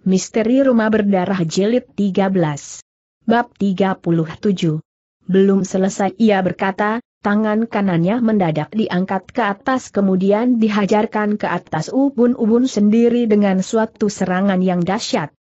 Misteri Rumah Berdarah Jelit 13 Bab 37 Belum selesai ia berkata, tangan kanannya mendadak diangkat ke atas kemudian dihajarkan ke atas ubun-ubun sendiri dengan suatu serangan yang dahsyat.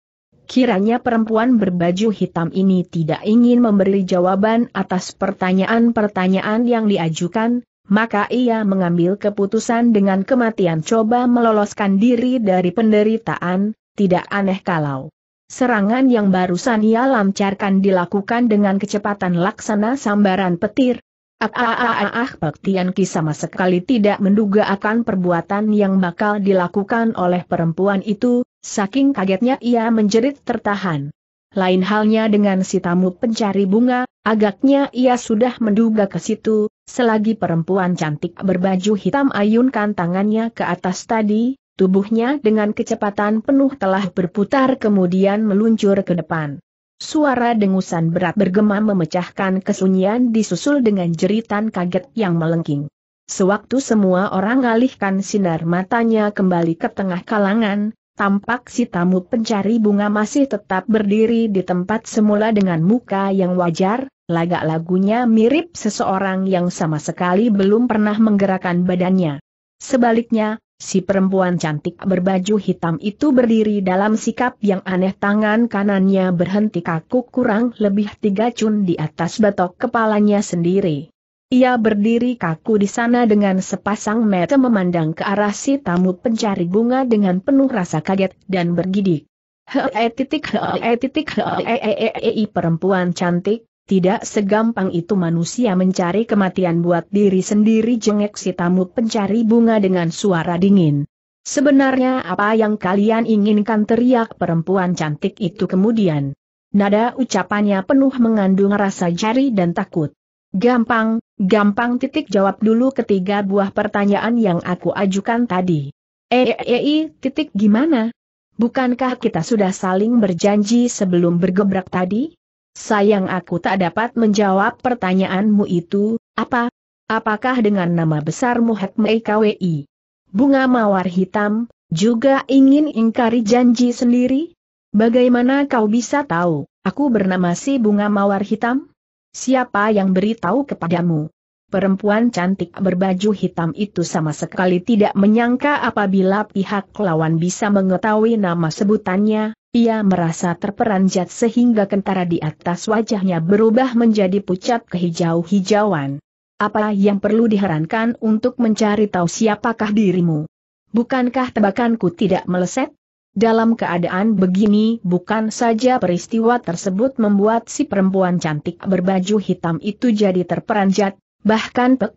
Kiranya perempuan berbaju hitam ini tidak ingin memberi jawaban atas pertanyaan-pertanyaan yang diajukan, maka ia mengambil keputusan dengan kematian coba meloloskan diri dari penderitaan, tidak aneh kalau serangan yang barusan ia lancarkan dilakukan dengan kecepatan laksana sambaran petir. Ah, ah, ah, ah, ah, Pak Ki sama sekali tidak menduga akan perbuatan yang bakal dilakukan oleh perempuan itu, saking kagetnya ia menjerit tertahan. Lain halnya dengan si tamu pencari bunga, agaknya ia sudah menduga ke situ, selagi perempuan cantik berbaju hitam ayunkan tangannya ke atas tadi, Tubuhnya dengan kecepatan penuh telah berputar kemudian meluncur ke depan. Suara dengusan berat bergema memecahkan kesunyian disusul dengan jeritan kaget yang melengking. Sewaktu semua orang alihkan sinar matanya kembali ke tengah kalangan, tampak si tamu pencari bunga masih tetap berdiri di tempat semula dengan muka yang wajar, lagak lagunya mirip seseorang yang sama sekali belum pernah menggerakkan badannya. Sebaliknya, Si perempuan cantik berbaju hitam itu berdiri dalam sikap yang aneh tangan kanannya berhenti kaku kurang lebih tiga cun di atas batok kepalanya sendiri. Ia berdiri kaku di sana dengan sepasang mata memandang ke arah si tamu pencari bunga dengan penuh rasa kaget dan bergidik. Hei titik hei titik hei perempuan cantik, tidak segampang itu manusia mencari kematian buat diri sendiri jengek si tamu pencari bunga dengan suara dingin. Sebenarnya apa yang kalian inginkan teriak perempuan cantik itu kemudian. Nada ucapannya penuh mengandung rasa jari dan takut. Gampang, gampang titik jawab dulu ketiga buah pertanyaan yang aku ajukan tadi. Eh, eh, eh, eh titik gimana? Bukankah kita sudah saling berjanji sebelum bergebrak tadi? Sayang aku tak dapat menjawab pertanyaanmu itu, apa? Apakah dengan nama besarmu Hekmei KWI? Bunga mawar hitam, juga ingin ingkari janji sendiri? Bagaimana kau bisa tahu, aku bernama si bunga mawar hitam? Siapa yang beritahu kepadamu? Perempuan cantik berbaju hitam itu sama sekali tidak menyangka apabila pihak lawan bisa mengetahui nama sebutannya, ia merasa terperanjat sehingga kentara di atas wajahnya berubah menjadi pucat kehijau-hijauan. Apa yang perlu diherankan untuk mencari tahu siapakah dirimu? Bukankah tebakanku tidak meleset? Dalam keadaan begini, bukan saja peristiwa tersebut membuat si perempuan cantik berbaju hitam itu jadi terperanjat, bahkan Pek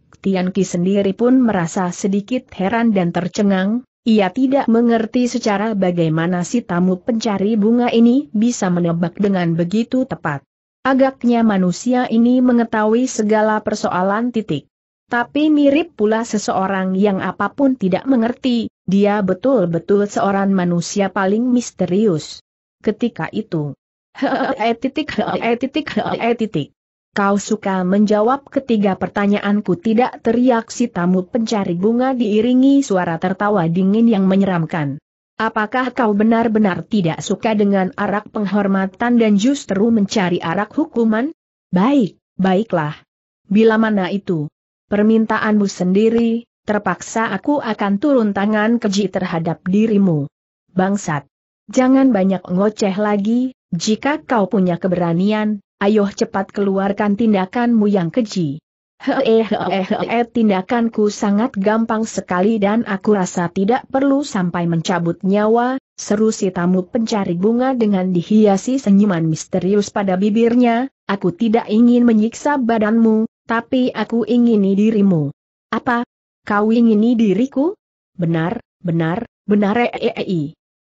sendiri pun merasa sedikit heran dan tercengang, ia tidak mengerti secara bagaimana si tamu pencari bunga ini bisa menebak dengan begitu tepat. Agaknya manusia ini mengetahui segala persoalan titik. Tapi mirip pula seseorang yang apapun tidak mengerti, dia betul-betul seorang manusia paling misterius. Ketika itu, he titik he titik he titik Kau suka menjawab ketiga pertanyaanku tidak teriak si tamu pencari bunga diiringi suara tertawa dingin yang menyeramkan. Apakah kau benar-benar tidak suka dengan arak penghormatan dan justru mencari arak hukuman? Baik, baiklah. Bila mana itu? Permintaanmu sendiri, terpaksa aku akan turun tangan keji terhadap dirimu. Bangsat. Jangan banyak ngoceh lagi, jika kau punya keberanian, ayo cepat keluarkan tindakanmu yang keji. Hehehe, eh eh. tindakanku sangat gampang sekali dan aku rasa tidak perlu sampai mencabut nyawa, seru si tamu pencari bunga dengan dihiasi senyuman misterius pada bibirnya, aku tidak ingin menyiksa badanmu, tapi aku ingini dirimu. Apa? Kau ingini diriku? Benar, benar, benar ee. E, e.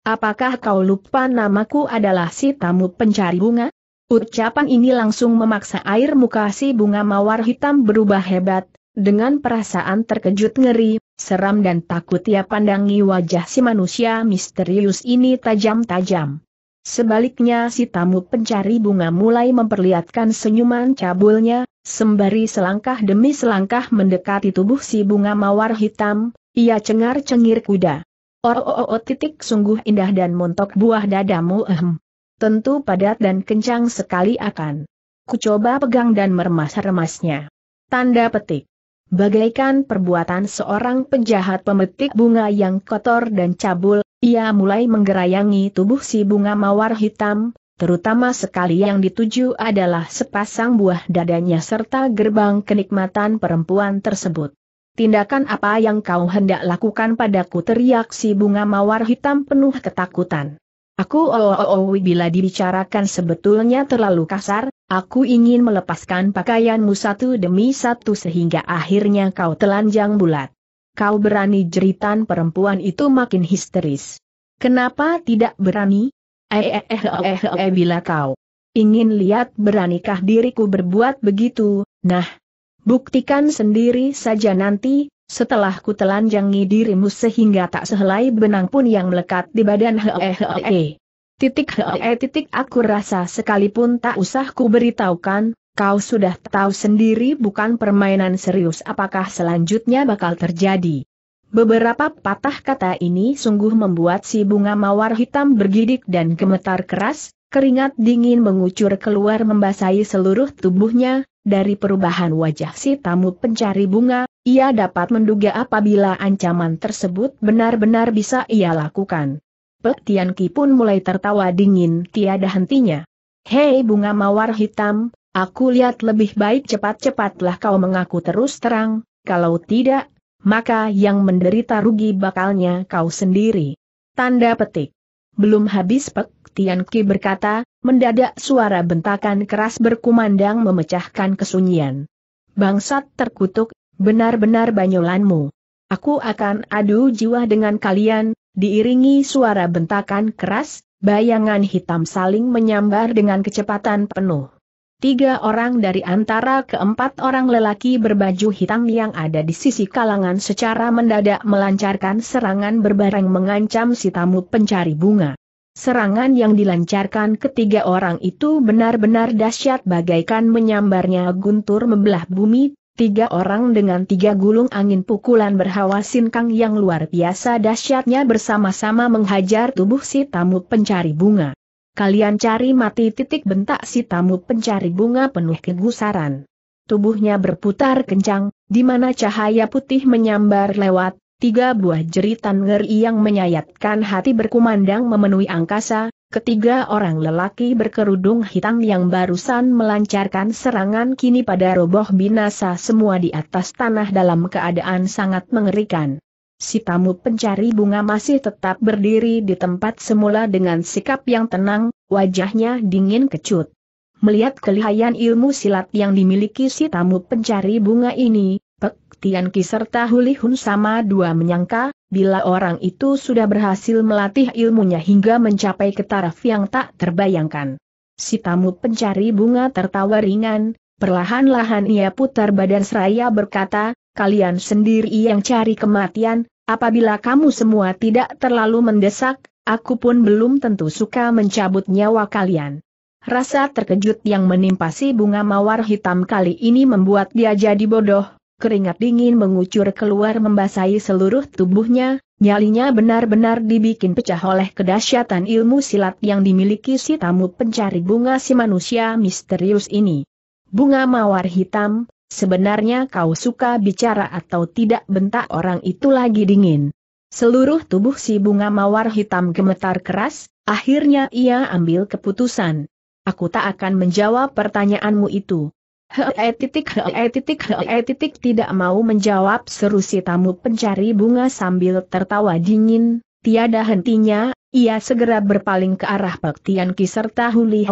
Apakah kau lupa namaku adalah si tamu pencari bunga? Ucapan ini langsung memaksa air muka si bunga mawar hitam berubah hebat, dengan perasaan terkejut ngeri, seram dan takut ia pandangi wajah si manusia misterius ini tajam-tajam. Sebaliknya si tamu pencari bunga mulai memperlihatkan senyuman cabulnya, sembari selangkah demi selangkah mendekati tubuh si bunga mawar hitam, ia cengar-cengir kuda. Oh, oh, oh, oh titik sungguh indah dan montok buah dadamu ehem. Tentu padat dan kencang sekali akan. Kucoba pegang dan meremas-remasnya. Tanda petik. Bagaikan perbuatan seorang penjahat pemetik bunga yang kotor dan cabul, ia mulai menggerayangi tubuh si bunga mawar hitam, terutama sekali yang dituju adalah sepasang buah dadanya serta gerbang kenikmatan perempuan tersebut. Tindakan apa yang kau hendak lakukan padaku teriak si bunga mawar hitam penuh ketakutan. Aku oh, oh, oh bila dibicarakan sebetulnya terlalu kasar, aku ingin melepaskan pakaianmu satu demi satu sehingga akhirnya kau telanjang bulat. Kau berani jeritan perempuan itu makin histeris. Kenapa tidak berani? Eh eh eh eh eh, eh, eh bila kau ingin lihat beranikah diriku berbuat begitu, nah, buktikan sendiri saja nanti, setelah ku telanjangi dirimu sehingga tak sehelai benang pun yang melekat di badan hehehe. Eh, eh. Titik hehehe eh, titik aku rasa sekalipun tak usah ku beritahukan, kau sudah tahu sendiri bukan permainan serius apakah selanjutnya bakal terjadi. Beberapa patah kata ini sungguh membuat si bunga mawar hitam bergidik dan gemetar keras, keringat dingin mengucur keluar membasahi seluruh tubuhnya, dari perubahan wajah si tamu pencari bunga, ia dapat menduga apabila ancaman tersebut benar-benar bisa ia lakukan. Pek Tian Ki pun mulai tertawa dingin tiada hentinya. Hei bunga mawar hitam, aku lihat lebih baik cepat-cepatlah kau mengaku terus terang, kalau tidak, maka yang menderita rugi bakalnya kau sendiri. Tanda petik. Belum habis Pek Tian Ki berkata, mendadak suara bentakan keras berkumandang memecahkan kesunyian. Bangsat terkutuk, benar-benar banyolanmu. Aku akan adu jiwa dengan kalian, diiringi suara bentakan keras, bayangan hitam saling menyambar dengan kecepatan penuh. Tiga orang dari antara keempat orang lelaki berbaju hitam yang ada di sisi kalangan secara mendadak melancarkan serangan berbareng mengancam si tamu pencari bunga. Serangan yang dilancarkan ketiga orang itu benar-benar dahsyat bagaikan menyambarnya guntur membelah bumi, tiga orang dengan tiga gulung angin pukulan berhawa sinkang yang luar biasa dahsyatnya bersama-sama menghajar tubuh si tamu pencari bunga kalian cari mati titik bentak si tamu pencari bunga penuh kegusaran. Tubuhnya berputar kencang, di mana cahaya putih menyambar lewat, tiga buah jeritan ngeri yang menyayatkan hati berkumandang memenuhi angkasa, Ketiga orang lelaki berkerudung hitam yang barusan melancarkan serangan kini pada roboh binasa semua di atas tanah dalam keadaan sangat mengerikan si tamu pencari bunga masih tetap berdiri di tempat semula dengan sikap yang tenang, wajahnya dingin kecut. Melihat kelihayan ilmu silat yang dimiliki si tamu pencari bunga ini, Pek Tian Ki serta Huli Hun sama dua menyangka, bila orang itu sudah berhasil melatih ilmunya hingga mencapai ketaraf yang tak terbayangkan. Si tamu pencari bunga tertawa ringan, perlahan-lahan ia putar badan seraya berkata, kalian sendiri yang cari kematian, Apabila kamu semua tidak terlalu mendesak, aku pun belum tentu suka mencabut nyawa kalian. Rasa terkejut yang menimpa si bunga mawar hitam kali ini membuat dia jadi bodoh, keringat dingin mengucur keluar membasahi seluruh tubuhnya, nyalinya benar-benar dibikin pecah oleh kedahsyatan ilmu silat yang dimiliki si tamu pencari bunga si manusia misterius ini. Bunga mawar hitam, Sebenarnya kau suka bicara atau tidak bentak orang itu lagi dingin. Seluruh tubuh si bunga mawar hitam gemetar keras, akhirnya ia ambil keputusan. Aku tak akan menjawab pertanyaanmu itu. Hee titik hee titik hee titik tidak mau menjawab seru si tamu pencari bunga sambil tertawa dingin, tiada hentinya, ia segera berpaling ke arah Pak Tian Ki serta Huli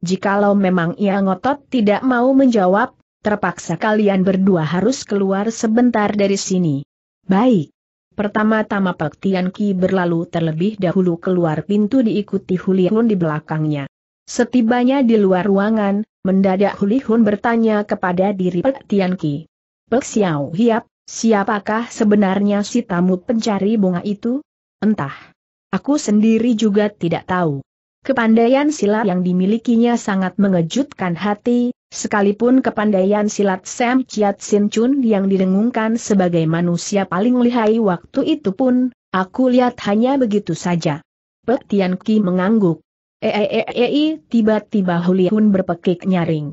Jikalau memang ia ngotot tidak mau menjawab, terpaksa kalian berdua harus keluar sebentar dari sini. Baik. Pertama-tama Pek Tian Ki berlalu terlebih dahulu keluar pintu diikuti Huli Hun di belakangnya. Setibanya di luar ruangan, mendadak Huli Hun bertanya kepada diri Pek Tian Ki. Pek Xiao Hiap, siapakah sebenarnya si tamu pencari bunga itu? Entah. Aku sendiri juga tidak tahu. Kepandaian silat yang dimilikinya sangat mengejutkan hati, Sekalipun kepandaian silat Sam Chiat Sin Chun yang didengungkan sebagai manusia paling lihai waktu itu pun, aku lihat hanya begitu saja. Pek Tian Ki mengangguk. Eeeei, eh, eh, eh, tiba-tiba Huli Hun berpekik nyaring.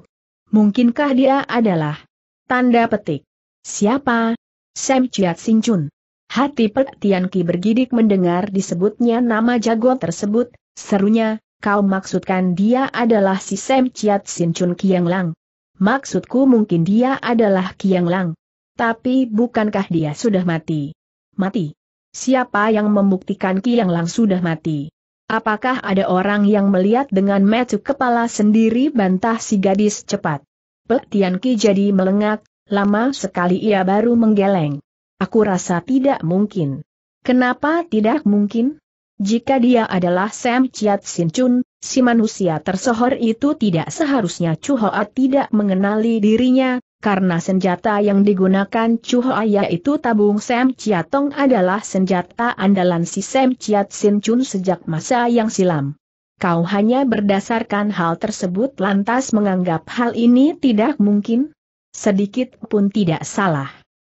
Mungkinkah dia adalah? Tanda petik. Siapa? Sam Chiat Sin Chun. Hati Pek Tian Ki bergidik mendengar disebutnya nama jago tersebut, serunya, Kau maksudkan dia adalah si Sam Chiat Sin Chun Kiang Lang. Maksudku mungkin dia adalah Kiang Lang. Tapi bukankah dia sudah mati? Mati. Siapa yang membuktikan Kiang Lang sudah mati? Apakah ada orang yang melihat dengan metu kepala sendiri bantah si gadis cepat? Petianki Tian jadi melengak, lama sekali ia baru menggeleng. Aku rasa tidak mungkin. Kenapa tidak mungkin? Jika dia adalah Sam Chiat Sin Chun, si manusia tersohor itu tidak seharusnya Chu Hoa tidak mengenali dirinya, karena senjata yang digunakan Chu Hoa yaitu tabung Sam Tong adalah senjata andalan si Sam Chiat Sin Chun sejak masa yang silam. Kau hanya berdasarkan hal tersebut lantas menganggap hal ini tidak mungkin? Sedikit pun tidak salah.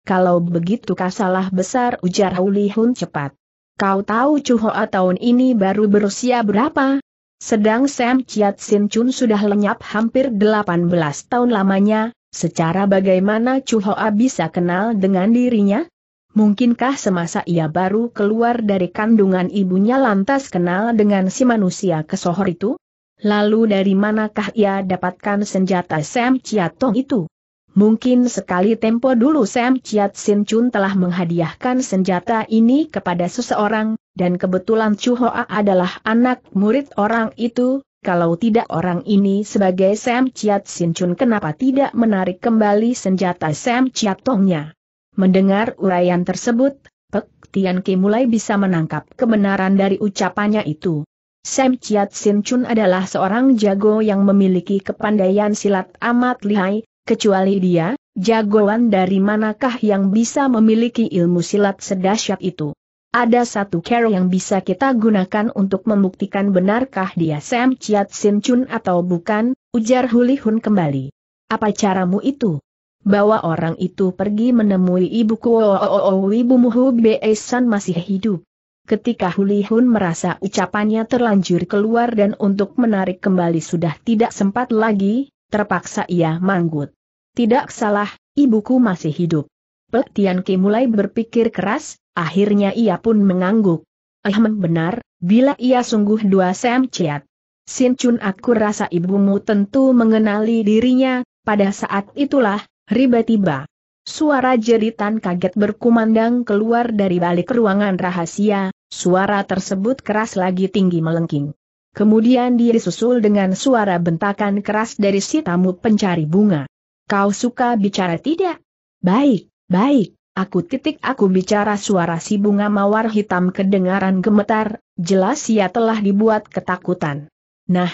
Kalau begitu kasalah besar ujar Hulihun cepat. Kau tahu Chu Hoa tahun ini baru berusia berapa? Sedang Sam Chiat Sin Chun sudah lenyap hampir 18 tahun lamanya, secara bagaimana Chu Hoa bisa kenal dengan dirinya? Mungkinkah semasa ia baru keluar dari kandungan ibunya lantas kenal dengan si manusia kesohor itu? Lalu dari manakah ia dapatkan senjata Sam Chiat Tong itu? Mungkin sekali tempo dulu Sam Chiat Sin Chun telah menghadiahkan senjata ini kepada seseorang, dan kebetulan Chu Hoa adalah anak murid orang itu, kalau tidak orang ini sebagai Sam Chiat Sin Chun kenapa tidak menarik kembali senjata Sam Chiat Tongnya. Mendengar uraian tersebut, Pek Tian Ki mulai bisa menangkap kebenaran dari ucapannya itu. Sam Chiat Sin Chun adalah seorang jago yang memiliki kepandaian silat amat lihai, Kecuali dia, jagoan dari manakah yang bisa memiliki ilmu silat sedahsyat itu? Ada satu cara yang bisa kita gunakan untuk membuktikan benarkah dia Sam Chiat Sin Chun atau bukan, ujar Huli Hun kembali. Apa caramu itu? Bawa orang itu pergi menemui ibu Kuo Ibu Muhu Be e San masih hidup. Ketika Huli Hun merasa ucapannya terlanjur keluar dan untuk menarik kembali sudah tidak sempat lagi, terpaksa ia manggut. Tidak salah, ibuku masih hidup. Pek Tian Ki mulai berpikir keras, akhirnya ia pun mengangguk. Ehm benar, bila ia sungguh dua sem ciat. Sin Chun aku rasa ibumu tentu mengenali dirinya, pada saat itulah, riba tiba. Suara jeritan kaget berkumandang keluar dari balik ruangan rahasia, suara tersebut keras lagi tinggi melengking. Kemudian dia disusul dengan suara bentakan keras dari si tamu pencari bunga. Kau suka bicara tidak? Baik, baik, aku titik aku bicara suara si bunga mawar hitam kedengaran gemetar, jelas ia telah dibuat ketakutan. Nah,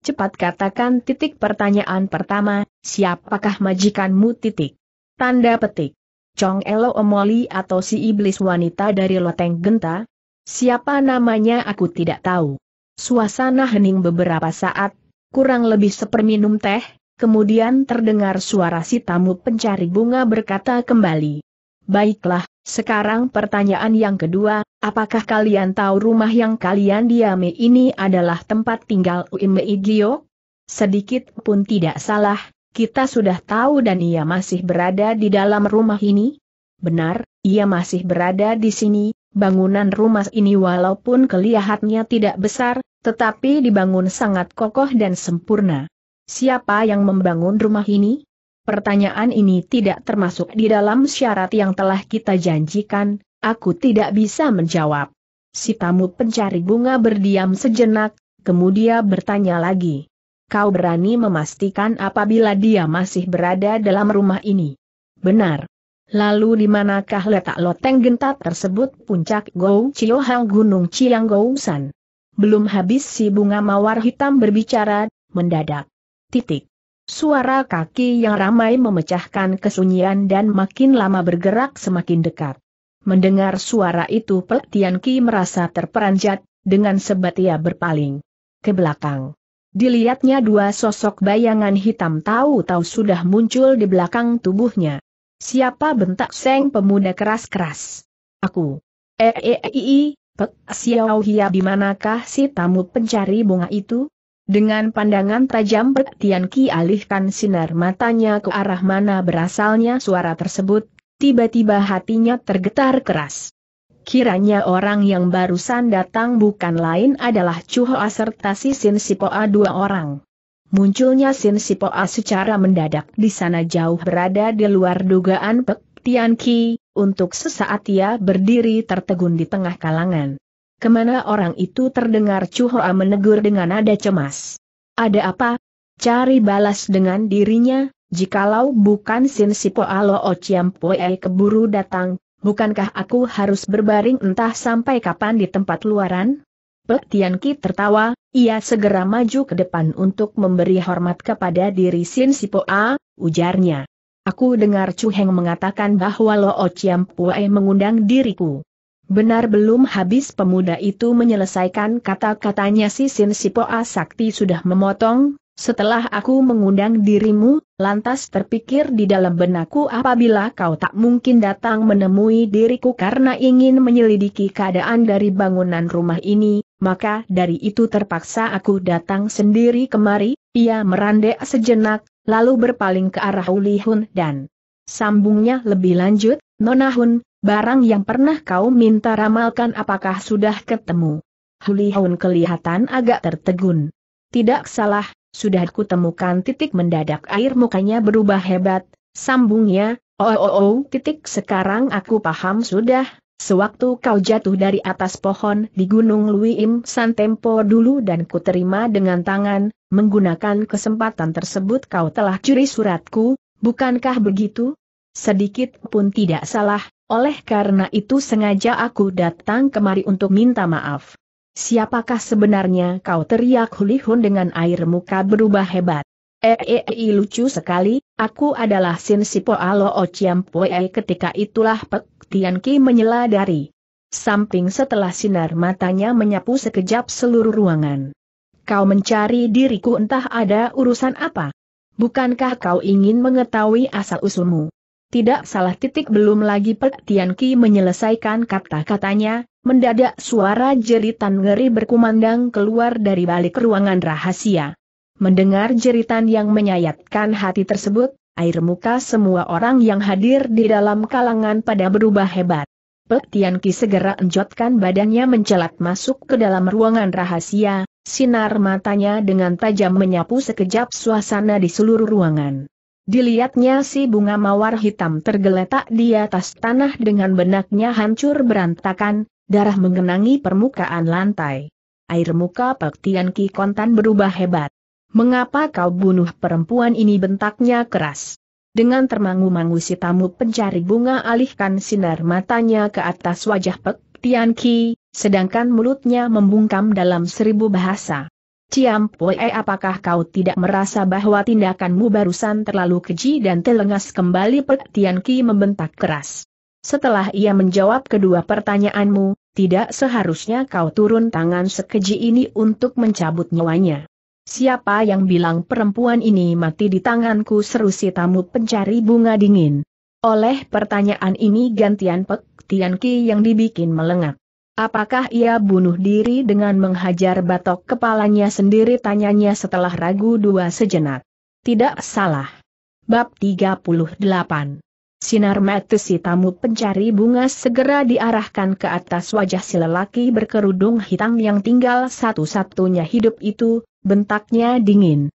cepat katakan titik pertanyaan pertama, siapakah majikanmu titik? Tanda petik. Chong Elo Omoli atau si iblis wanita dari loteng genta? Siapa namanya aku tidak tahu. Suasana hening beberapa saat, kurang lebih seperminum teh, kemudian terdengar suara si tamu pencari bunga berkata kembali. Baiklah, sekarang pertanyaan yang kedua, apakah kalian tahu rumah yang kalian diami ini adalah tempat tinggal Uimei Gio? Sedikit pun tidak salah, kita sudah tahu dan ia masih berada di dalam rumah ini? Benar, ia masih berada di sini, bangunan rumah ini walaupun kelihatannya tidak besar, tetapi dibangun sangat kokoh dan sempurna. Siapa yang membangun rumah ini? Pertanyaan ini tidak termasuk di dalam syarat yang telah kita janjikan, aku tidak bisa menjawab. Si tamu pencari bunga berdiam sejenak, kemudian bertanya lagi. Kau berani memastikan apabila dia masih berada dalam rumah ini? Benar. Lalu di manakah letak loteng gentar tersebut puncak Gou Chiohang Gunung Chiang Gousan? Belum habis si bunga mawar hitam berbicara, mendadak Titik. Suara kaki yang ramai memecahkan kesunyian dan makin lama bergerak semakin dekat. Mendengar suara itu Pek Tian Ki merasa terperanjat, dengan sebat ia berpaling ke belakang. Dilihatnya dua sosok bayangan hitam tahu-tahu sudah muncul di belakang tubuhnya. Siapa bentak seng pemuda keras-keras? Aku. Eeei, eh, eh, eh, Pek Xiao Hia di manakah si tamu pencari bunga itu? Dengan pandangan tajam Pek Tian Ki alihkan sinar matanya ke arah mana berasalnya suara tersebut, tiba-tiba hatinya tergetar keras. Kiranya orang yang barusan datang bukan lain adalah Chu Hoa serta si Sin Sipoa dua orang. Munculnya Sin Sipoa secara mendadak di sana jauh berada di luar dugaan Pek Tian Ki, untuk sesaat ia berdiri tertegun di tengah kalangan. Kemana orang itu terdengar Chu Hoa menegur dengan nada cemas. Ada apa? Cari balas dengan dirinya, jikalau bukan Sin Sipo Alo Ociampue keburu datang, bukankah aku harus berbaring entah sampai kapan di tempat luaran? Pek Tian Ki tertawa, ia segera maju ke depan untuk memberi hormat kepada diri Sin Sipo A, ujarnya. Aku dengar Chu Heng mengatakan bahwa Lo Ociam mengundang diriku. Benar belum habis pemuda itu menyelesaikan kata-katanya si Sin Sipoa Sakti sudah memotong, setelah aku mengundang dirimu, lantas terpikir di dalam benakku apabila kau tak mungkin datang menemui diriku karena ingin menyelidiki keadaan dari bangunan rumah ini, maka dari itu terpaksa aku datang sendiri kemari, ia merandek sejenak, lalu berpaling ke arah Uli Hun dan sambungnya lebih lanjut, Nona Hun, Barang yang pernah kau minta ramalkan apakah sudah ketemu? Hulihaun kelihatan agak tertegun. Tidak salah, sudah kutemukan titik mendadak air mukanya berubah hebat, sambungnya, oh oh oh titik sekarang aku paham sudah, sewaktu kau jatuh dari atas pohon di Gunung Luim Tempo dulu dan kuterima dengan tangan, menggunakan kesempatan tersebut kau telah curi suratku, bukankah begitu? Sedikit pun tidak salah, oleh karena itu sengaja aku datang kemari untuk minta maaf. Siapakah sebenarnya kau teriak Hulihun dengan air muka berubah hebat? Eee eh, -e eh, eh, lucu sekali, aku adalah Sin Sipo Alo Ociampue ketika itulah Pek Tian Ki menyela-dari Samping setelah sinar matanya menyapu sekejap seluruh ruangan. Kau mencari diriku entah ada urusan apa. Bukankah kau ingin mengetahui asal-usulmu? Tidak salah titik belum lagi Pek Tian Ki menyelesaikan kata-katanya, mendadak suara jeritan ngeri berkumandang keluar dari balik ruangan rahasia. Mendengar jeritan yang menyayatkan hati tersebut, air muka semua orang yang hadir di dalam kalangan pada berubah hebat. Pek Tian Ki segera enjotkan badannya mencelat masuk ke dalam ruangan rahasia, sinar matanya dengan tajam menyapu sekejap suasana di seluruh ruangan. Dilihatnya si bunga mawar hitam tergeletak di atas tanah dengan benaknya hancur berantakan, darah mengenangi permukaan lantai. Air muka Pek Tian Ki Kontan berubah hebat. Mengapa kau bunuh perempuan ini bentaknya keras? Dengan termangu-mangu si tamu pencari bunga alihkan sinar matanya ke atas wajah Pek Tian Ki, sedangkan mulutnya membungkam dalam seribu bahasa. Ciam Poe apakah kau tidak merasa bahwa tindakanmu barusan terlalu keji dan telengas kembali Pek Tian Ki membentak keras. Setelah ia menjawab kedua pertanyaanmu, tidak seharusnya kau turun tangan sekeji ini untuk mencabut nyawanya. Siapa yang bilang perempuan ini mati di tanganku seru si tamu pencari bunga dingin. Oleh pertanyaan ini gantian Pek Tian Ki yang dibikin melengak. Apakah ia bunuh diri dengan menghajar batok kepalanya sendiri tanyanya setelah ragu dua sejenak. Tidak salah. Bab 38 Sinar mata si tamu pencari bunga segera diarahkan ke atas wajah si lelaki berkerudung hitam yang tinggal satu-satunya hidup itu, bentaknya dingin,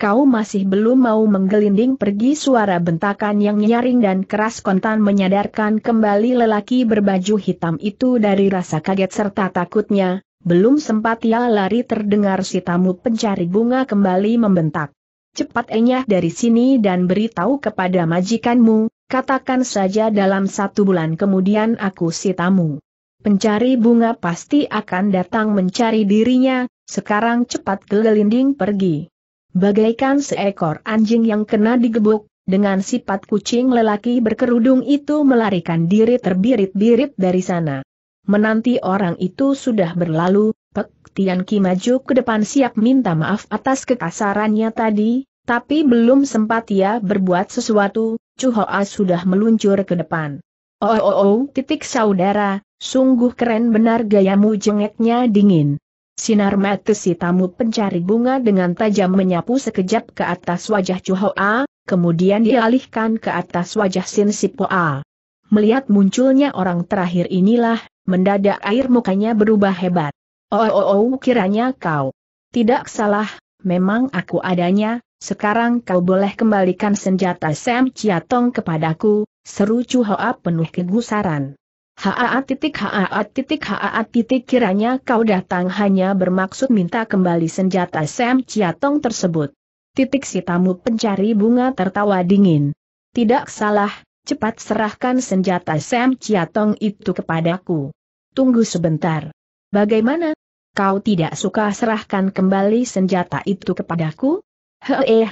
kau masih belum mau menggelinding pergi suara bentakan yang nyaring dan keras kontan menyadarkan kembali lelaki berbaju hitam itu dari rasa kaget serta takutnya, belum sempat ia lari terdengar si tamu pencari bunga kembali membentak. Cepat enyah dari sini dan beritahu kepada majikanmu, katakan saja dalam satu bulan kemudian aku si tamu. Pencari bunga pasti akan datang mencari dirinya, sekarang cepat gelinding pergi. Bagaikan seekor anjing yang kena digebuk, dengan sifat kucing lelaki berkerudung itu melarikan diri terbirit-birit dari sana. Menanti orang itu sudah berlalu, Pek Tian Ki maju ke depan siap minta maaf atas kekasarannya tadi, tapi belum sempat ia berbuat sesuatu, Chu Hoa sudah meluncur ke depan. Oh oh oh, titik saudara, sungguh keren benar gayamu jengeknya dingin. Sinar mata si tamu pencari bunga dengan tajam menyapu sekejap ke atas wajah Chu Hoa, kemudian dialihkan ke atas wajah Sin A. Melihat munculnya orang terakhir inilah, mendadak air mukanya berubah hebat. Oh, oh, oh, kiranya kau. Tidak salah, memang aku adanya, sekarang kau boleh kembalikan senjata Sam Chiatong kepadaku, seru Chu Hoa penuh kegusaran. Haa titik haa titik haa titik kiranya kau datang hanya bermaksud minta kembali senjata Sam Ciatong tersebut. Titik si tamu pencari bunga tertawa dingin. Tidak salah, cepat serahkan senjata Sam Ciatong itu kepadaku. Tunggu sebentar. Bagaimana? Kau tidak suka serahkan kembali senjata itu kepadaku? Hee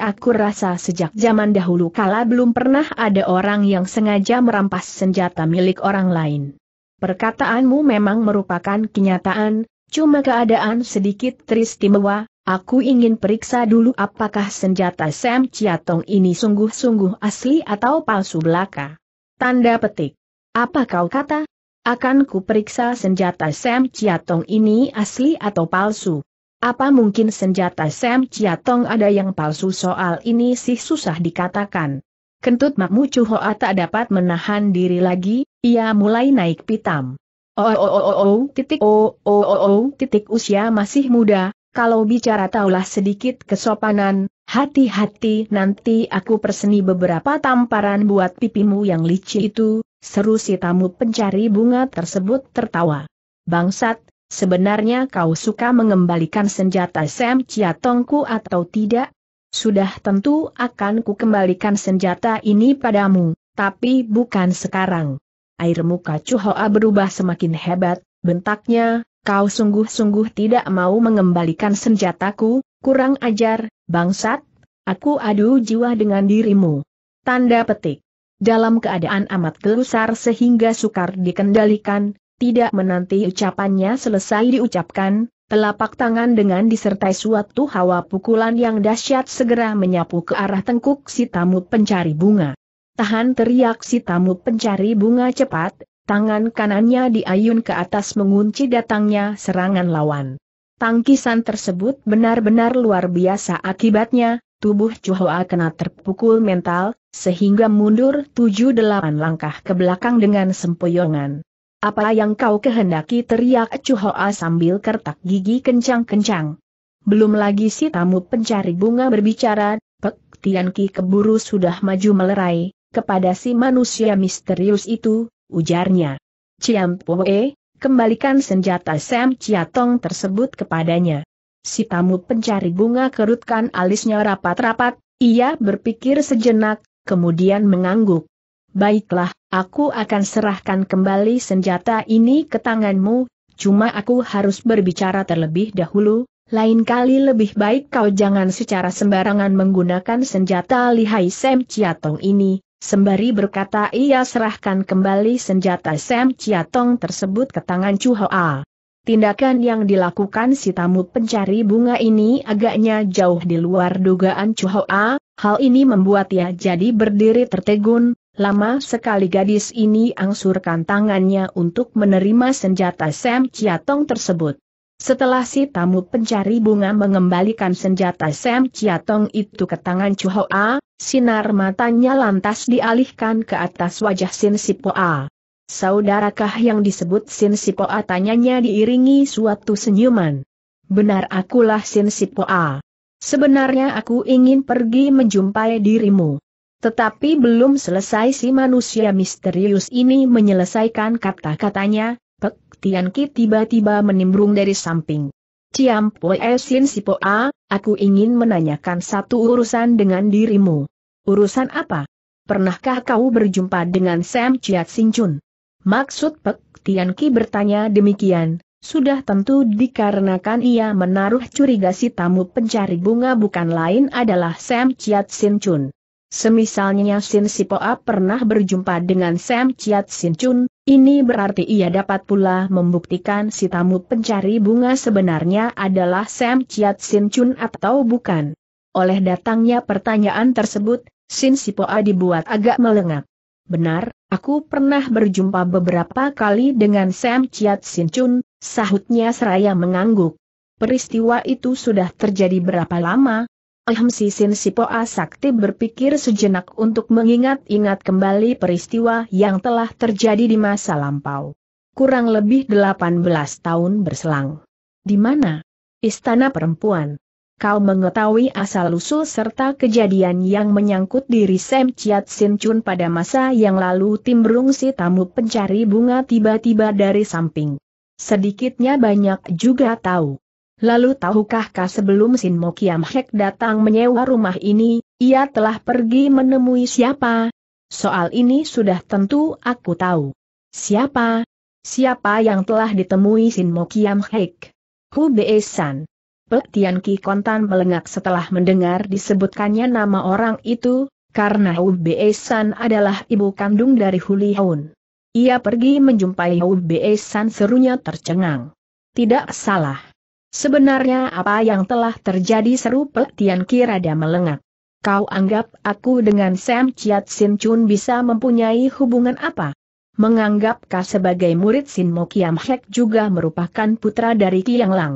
aku rasa sejak zaman dahulu kala belum pernah ada orang yang sengaja merampas senjata milik orang lain. Perkataanmu memang merupakan kenyataan, cuma keadaan sedikit teristimewa, aku ingin periksa dulu apakah senjata Sam Ciatong ini sungguh-sungguh asli atau palsu belaka. Tanda petik. Apa kau kata? Akan ku periksa senjata Sam Chiatong ini asli atau palsu. Apa mungkin senjata Sam Tong ada yang palsu soal ini sih susah dikatakan. Kentut Makmu Hoa tak dapat menahan diri lagi, ia mulai naik pitam. Oh, oh oh oh oh titik oh oh oh oh titik usia masih muda, kalau bicara taulah sedikit kesopanan, hati-hati nanti aku perseni beberapa tamparan buat pipimu yang licin itu, seru si tamu pencari bunga tersebut tertawa. Bangsat, Sebenarnya kau suka mengembalikan senjata Sam Chiatongku atau tidak? Sudah tentu akan ku senjata ini padamu, tapi bukan sekarang. Air muka Chuhoa berubah semakin hebat, bentaknya, kau sungguh-sungguh tidak mau mengembalikan senjataku, kurang ajar, bangsat, aku adu jiwa dengan dirimu. Tanda petik. Dalam keadaan amat gelusar sehingga sukar dikendalikan, tidak menanti ucapannya selesai diucapkan, telapak tangan dengan disertai suatu hawa pukulan yang dahsyat segera menyapu ke arah tengkuk si tamu pencari bunga. Tahan teriak si tamu pencari bunga cepat, tangan kanannya diayun ke atas mengunci datangnya serangan lawan. Tangkisan tersebut benar-benar luar biasa akibatnya, tubuh Chuhua kena terpukul mental, sehingga mundur 7-8 langkah ke belakang dengan sempoyongan. Apa yang kau kehendaki teriak Chu Hoa sambil kertak gigi kencang-kencang. Belum lagi si tamu pencari bunga berbicara, Pek Tian keburu sudah maju melerai, kepada si manusia misterius itu, ujarnya. Ciam Poe, kembalikan senjata Sam Ciatong tersebut kepadanya. Si tamu pencari bunga kerutkan alisnya rapat-rapat, ia berpikir sejenak, kemudian mengangguk. Baiklah, Aku akan serahkan kembali senjata ini ke tanganmu, cuma aku harus berbicara terlebih dahulu, lain kali lebih baik kau jangan secara sembarangan menggunakan senjata lihai Sam Chiatong ini, sembari berkata ia serahkan kembali senjata Sam Chiatong tersebut ke tangan Chu Hoa. Tindakan yang dilakukan si tamu pencari bunga ini agaknya jauh di luar dugaan Chu Hoa, hal ini membuat ia jadi berdiri tertegun, Lama sekali gadis ini angsurkan tangannya untuk menerima senjata Sam Ciatong tersebut. Setelah si tamu pencari bunga mengembalikan senjata Sam Ciatong itu ke tangan Chu Hoa, sinar matanya lantas dialihkan ke atas wajah Sin Sipoa. Saudarakah yang disebut Sin Sipoa tanyanya diiringi suatu senyuman. Benar akulah Sin Sipoa. Sebenarnya aku ingin pergi menjumpai dirimu. Tetapi belum selesai si manusia misterius ini menyelesaikan kata-katanya, Pek Tian Ki tiba-tiba menimbrung dari samping. Ciam Poe Sin Sipo A, aku ingin menanyakan satu urusan dengan dirimu. Urusan apa? Pernahkah kau berjumpa dengan Sam Chiat Chun? Maksud Pek Tian Ki bertanya demikian, sudah tentu dikarenakan ia menaruh curiga si tamu pencari bunga bukan lain adalah Sam Chiat Chun. Semisalnya Sin Sipoa pernah berjumpa dengan Sam Chiat Sin Chun, ini berarti ia dapat pula membuktikan si tamu pencari bunga sebenarnya adalah Sam Chiat Sin Chun atau bukan. Oleh datangnya pertanyaan tersebut, Sin Sipoa dibuat agak melengak. Benar, aku pernah berjumpa beberapa kali dengan Sam Chiat Sin Chun, sahutnya seraya mengangguk. Peristiwa itu sudah terjadi berapa lama, si Sin Sipoa Sakti berpikir sejenak untuk mengingat-ingat kembali peristiwa yang telah terjadi di masa lampau. Kurang lebih 18 tahun berselang. Di mana? Istana perempuan. Kau mengetahui asal-usul serta kejadian yang menyangkut diri Sam Chiat Sin Chun pada masa yang lalu timbrung si tamu pencari bunga tiba-tiba dari samping. Sedikitnya banyak juga tahu. Lalu tahukah kah sebelum Sin Mo Kiam Hek datang menyewa rumah ini, ia telah pergi menemui siapa? Soal ini sudah tentu aku tahu. Siapa? Siapa yang telah ditemui Sin Mo Kiam Hek? Hu Bei San. Pek Tian Ki Kontan melengak setelah mendengar disebutkannya nama orang itu, karena Hu Bei San adalah ibu kandung dari Li Hun. Ia pergi menjumpai Hu Bei San serunya tercengang. Tidak salah. Sebenarnya apa yang telah terjadi seru Pek Tian Kirada melengak. Kau anggap aku dengan Sam Chiat Sin Chun bisa mempunyai hubungan apa? Menganggapkah sebagai murid Sin Mo Kiam Hek juga merupakan putra dari Kiang Lang?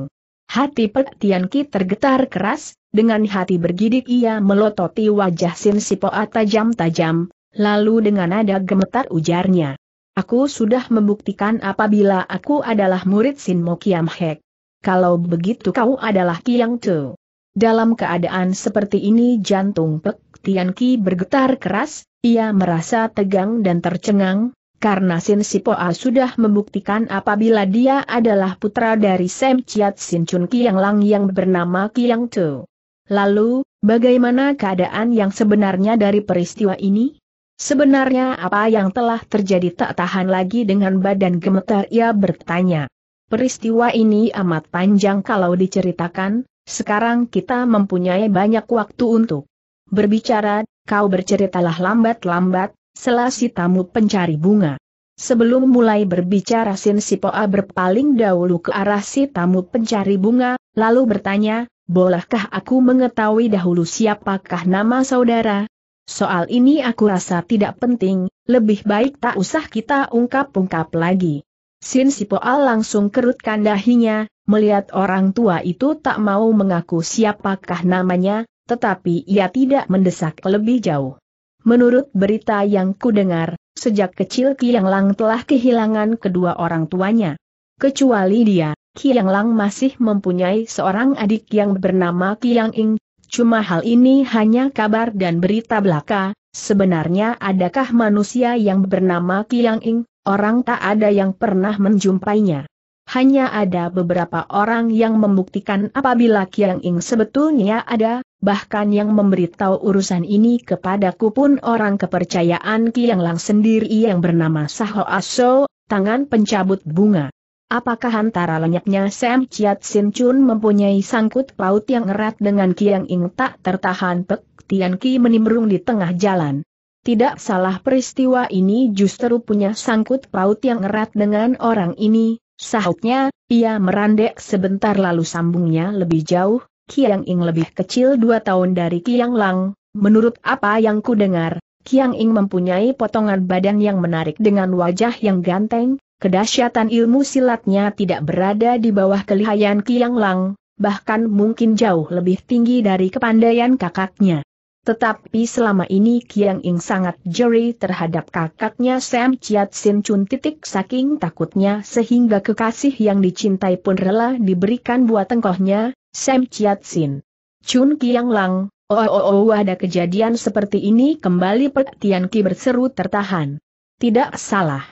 Hati Pek Tian Ki tergetar keras, dengan hati bergidik ia melototi wajah Sin Sipoa tajam-tajam, lalu dengan nada gemetar ujarnya. Aku sudah membuktikan apabila aku adalah murid Sin Mo Kiam Hek kalau begitu kau adalah Kiang Tu. Dalam keadaan seperti ini jantung Pek Tian Ki bergetar keras, ia merasa tegang dan tercengang, karena Sin Sipoa sudah membuktikan apabila dia adalah putra dari Sem Chiat Sin Chun Kiang Lang yang bernama Kiang Tu. Lalu, bagaimana keadaan yang sebenarnya dari peristiwa ini? Sebenarnya apa yang telah terjadi tak tahan lagi dengan badan gemetar ia bertanya. Peristiwa ini amat panjang kalau diceritakan, sekarang kita mempunyai banyak waktu untuk berbicara, kau berceritalah lambat-lambat, selasi tamu pencari bunga. Sebelum mulai berbicara Sin Sipoa berpaling dahulu ke arah si tamu pencari bunga, lalu bertanya, bolehkah aku mengetahui dahulu siapakah nama saudara? Soal ini aku rasa tidak penting, lebih baik tak usah kita ungkap-ungkap lagi. Sin Sipoal langsung kerutkan dahinya, melihat orang tua itu tak mau mengaku siapakah namanya, tetapi ia tidak mendesak lebih jauh. Menurut berita yang kudengar, sejak kecil Kiang Lang telah kehilangan kedua orang tuanya. Kecuali dia, Kiang Lang masih mempunyai seorang adik yang bernama Kiang Ing, cuma hal ini hanya kabar dan berita belaka, sebenarnya adakah manusia yang bernama Kiang Ing? orang tak ada yang pernah menjumpainya. Hanya ada beberapa orang yang membuktikan apabila Kiang Ing sebetulnya ada, bahkan yang memberitahu urusan ini kepadaku pun orang kepercayaan Kiang Lang sendiri yang bernama Saho Aso, tangan pencabut bunga. Apakah antara lenyapnya Sam Chiat Sin Chun mempunyai sangkut paut yang erat dengan Kiang Ing tak tertahan Pek Tian Ki menimbrung di tengah jalan. Tidak salah peristiwa ini justru punya sangkut paut yang erat dengan orang ini, sahutnya, ia merandek sebentar lalu sambungnya lebih jauh, Kiang Ing lebih kecil dua tahun dari Kiang Lang, menurut apa yang ku dengar, Kiang Ing mempunyai potongan badan yang menarik dengan wajah yang ganteng, kedahsyatan ilmu silatnya tidak berada di bawah kelihayan Kiang Lang, bahkan mungkin jauh lebih tinggi dari kepandaian kakaknya. Tetapi selama ini Kiang Ing sangat jeri terhadap kakaknya Sam Chiat Sin Chun titik saking takutnya sehingga kekasih yang dicintai pun rela diberikan buat tengkohnya, Sam Chiat Sin. Chun Kiang Lang, oh oh oh ada kejadian seperti ini kembali Pek Ki berseru tertahan. Tidak salah.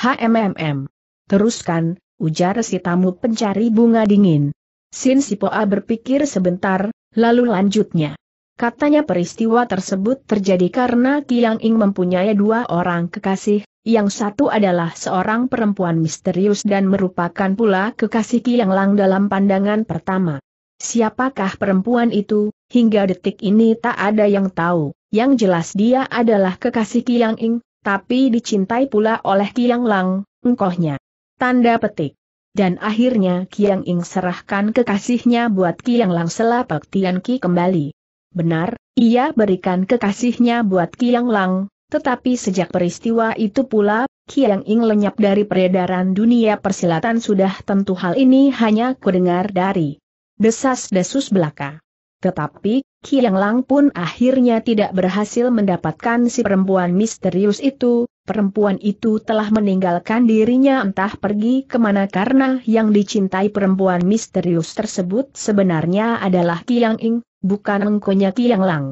HMMM. Teruskan, ujar si tamu pencari bunga dingin. Sin Sipoa berpikir sebentar, lalu lanjutnya. Katanya peristiwa tersebut terjadi karena Tiang Ing mempunyai dua orang kekasih, yang satu adalah seorang perempuan misterius dan merupakan pula kekasih Tiang Lang dalam pandangan pertama. Siapakah perempuan itu, hingga detik ini tak ada yang tahu, yang jelas dia adalah kekasih Tiang Ing, tapi dicintai pula oleh Tiang Lang, engkohnya. Tanda petik. Dan akhirnya Kiang Ing serahkan kekasihnya buat Kiang Lang selapak Tian Ki kembali. Benar, ia berikan kekasihnya buat Kiang Lang, tetapi sejak peristiwa itu pula, Kiang Ing lenyap dari peredaran dunia persilatan sudah tentu hal ini hanya kudengar dari desas-desus belaka. Tetapi, Kiang Lang pun akhirnya tidak berhasil mendapatkan si perempuan misterius itu, perempuan itu telah meninggalkan dirinya entah pergi kemana karena yang dicintai perempuan misterius tersebut sebenarnya adalah Kiang Ing, bukan engkonya Kiang Lang.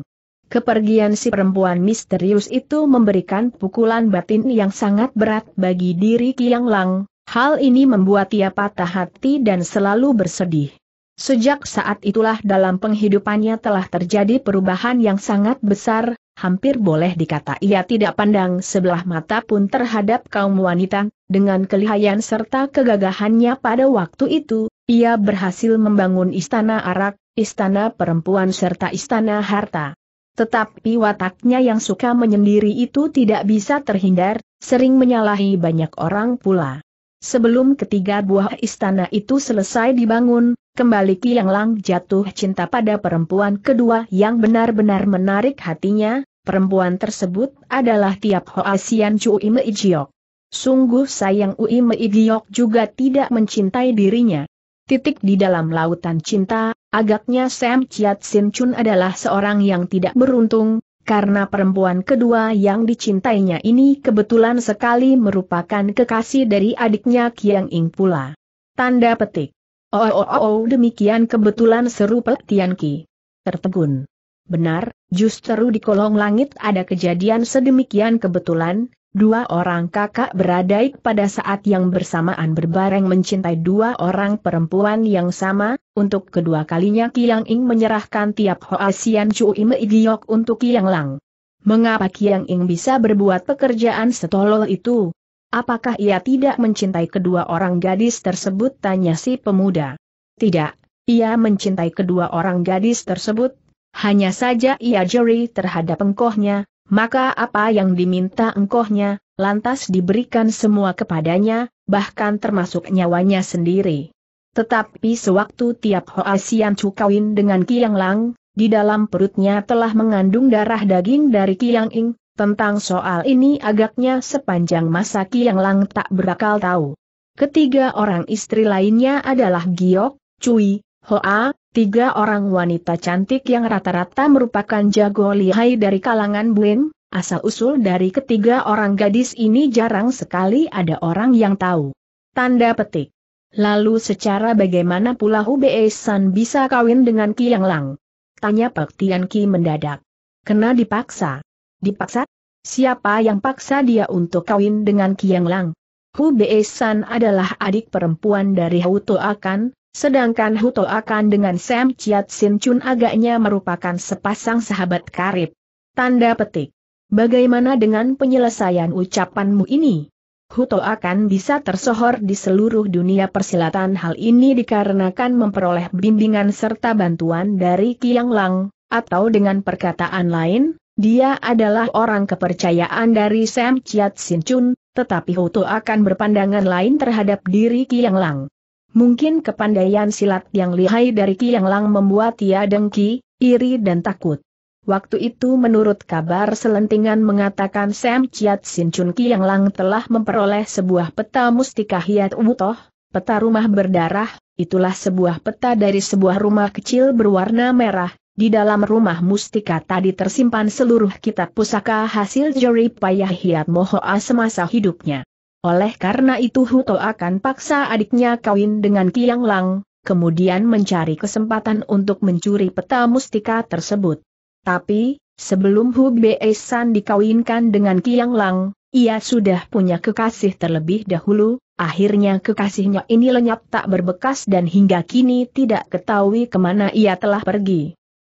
Kepergian si perempuan misterius itu memberikan pukulan batin yang sangat berat bagi diri Kiang Lang, hal ini membuat ia patah hati dan selalu bersedih. Sejak saat itulah dalam penghidupannya telah terjadi perubahan yang sangat besar, hampir boleh dikata ia tidak pandang sebelah mata pun terhadap kaum wanita, dengan kelihayan serta kegagahannya pada waktu itu, ia berhasil membangun istana arak, istana perempuan serta istana harta. Tetapi wataknya yang suka menyendiri itu tidak bisa terhindar, sering menyalahi banyak orang pula. Sebelum ketiga buah istana itu selesai dibangun, Kembali Kiang Lang jatuh cinta pada perempuan kedua yang benar-benar menarik hatinya, perempuan tersebut adalah Tiap Hoa Sian Chu Ime Ijiok. Sungguh sayang Ui Meidiok juga tidak mencintai dirinya. Titik di dalam lautan cinta, agaknya Sam Chiat Sin Chun adalah seorang yang tidak beruntung, karena perempuan kedua yang dicintainya ini kebetulan sekali merupakan kekasih dari adiknya Kiang Ing pula. Tanda petik. Oh, oh, oh, oh demikian kebetulan seru Pek Tian Ki. Tertegun. Benar, justru di kolong langit ada kejadian sedemikian kebetulan, dua orang kakak beradik pada saat yang bersamaan berbareng mencintai dua orang perempuan yang sama, untuk kedua kalinya Kiang Ing menyerahkan tiap Hoa Sian Ime Meigiyok untuk Kiang Lang. Mengapa Kiang Ing bisa berbuat pekerjaan setolol itu? Apakah ia tidak mencintai kedua orang gadis tersebut? Tanya si pemuda. Tidak, ia mencintai kedua orang gadis tersebut, hanya saja ia jeri terhadap engkohnya, maka apa yang diminta engkohnya, lantas diberikan semua kepadanya, bahkan termasuk nyawanya sendiri. Tetapi sewaktu tiap Hoasian Cukawin dengan Kiang Lang, di dalam perutnya telah mengandung darah daging dari Kiang Ing, tentang soal ini agaknya sepanjang masa Kiang Lang tak berakal tahu. Ketiga orang istri lainnya adalah Giok, Cui, Hoa, tiga orang wanita cantik yang rata-rata merupakan jago lihai dari kalangan Buin, asal-usul dari ketiga orang gadis ini jarang sekali ada orang yang tahu. Tanda petik. Lalu secara bagaimana pula Hubei San bisa kawin dengan Kiang Lang? Tanya Pak Tian Ki mendadak. Kena dipaksa. Dipaksa? Siapa yang paksa dia untuk kawin dengan Kiang Lang? Hu Beisan San adalah adik perempuan dari Hu To Akan, sedangkan Hu To Akan dengan Sam Chiat Sin Chun agaknya merupakan sepasang sahabat karib. Tanda petik. Bagaimana dengan penyelesaian ucapanmu ini? To akan bisa tersohor di seluruh dunia persilatan hal ini dikarenakan memperoleh bimbingan serta bantuan dari Kiang Lang, atau dengan perkataan lain, dia adalah orang kepercayaan dari Sam Chiat Sin Chun, tetapi Hoto akan berpandangan lain terhadap diri Kiang Lang. Mungkin kepandaian silat yang lihai dari Kiang Lang membuat ia dengki, iri dan takut. Waktu itu menurut kabar selentingan mengatakan Sam Chiat Sin Chun Kiang Lang telah memperoleh sebuah peta mustika Hiat Wutoh, peta rumah berdarah, itulah sebuah peta dari sebuah rumah kecil berwarna merah, di dalam rumah mustika tadi tersimpan seluruh kitab pusaka hasil jari payah Hiat Mohoa semasa hidupnya. Oleh karena itu Huto akan paksa adiknya kawin dengan Kiang Lang, kemudian mencari kesempatan untuk mencuri peta mustika tersebut. Tapi, sebelum Bei San dikawinkan dengan Kiang Lang, ia sudah punya kekasih terlebih dahulu, akhirnya kekasihnya ini lenyap tak berbekas dan hingga kini tidak ketahui kemana ia telah pergi.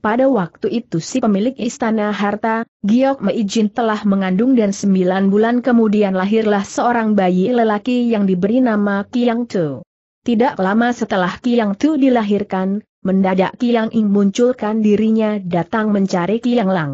Pada waktu itu si pemilik istana harta, Giok Meijin telah mengandung dan sembilan bulan kemudian lahirlah seorang bayi lelaki yang diberi nama Kiang Tu. Tidak lama setelah Kiang Tu dilahirkan, mendadak Kiang Ing munculkan dirinya datang mencari Kiang Lang.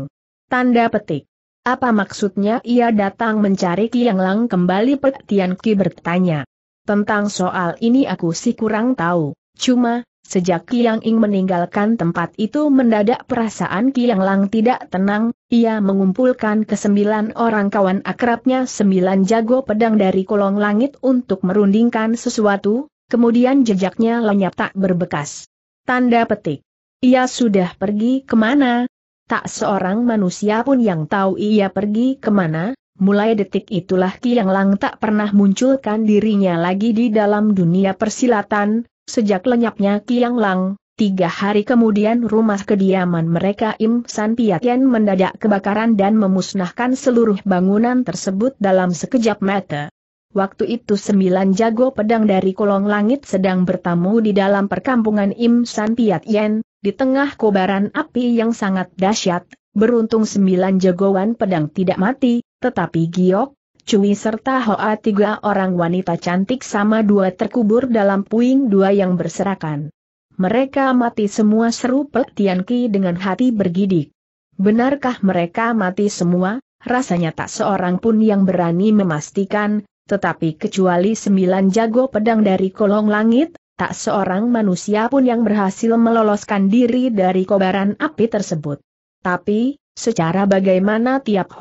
Tanda petik. Apa maksudnya ia datang mencari Kiang Lang kembali Petian Ki bertanya. Tentang soal ini aku sih kurang tahu, cuma Sejak Kiang Ing meninggalkan tempat itu mendadak perasaan Kiang Lang tidak tenang, ia mengumpulkan kesembilan orang kawan akrabnya sembilan jago pedang dari kolong langit untuk merundingkan sesuatu, kemudian jejaknya lenyap tak berbekas. Tanda petik. Ia sudah pergi kemana? Tak seorang manusia pun yang tahu ia pergi kemana, mulai detik itulah Kiang Lang tak pernah munculkan dirinya lagi di dalam dunia persilatan, sejak lenyapnya Kiang Lang, tiga hari kemudian rumah kediaman mereka Im San Piatian mendadak kebakaran dan memusnahkan seluruh bangunan tersebut dalam sekejap mata. Waktu itu sembilan jago pedang dari kolong langit sedang bertamu di dalam perkampungan Im San Piat di tengah kobaran api yang sangat dahsyat. Beruntung sembilan jagoan pedang tidak mati, tetapi giok, Cui serta Hoa tiga orang wanita cantik sama dua terkubur dalam puing dua yang berserakan. Mereka mati semua seru Pek Tian Ki dengan hati bergidik. Benarkah mereka mati semua? Rasanya tak seorang pun yang berani memastikan, tetapi kecuali sembilan jago pedang dari kolong langit, tak seorang manusia pun yang berhasil meloloskan diri dari kobaran api tersebut. Tapi, Secara bagaimana tiap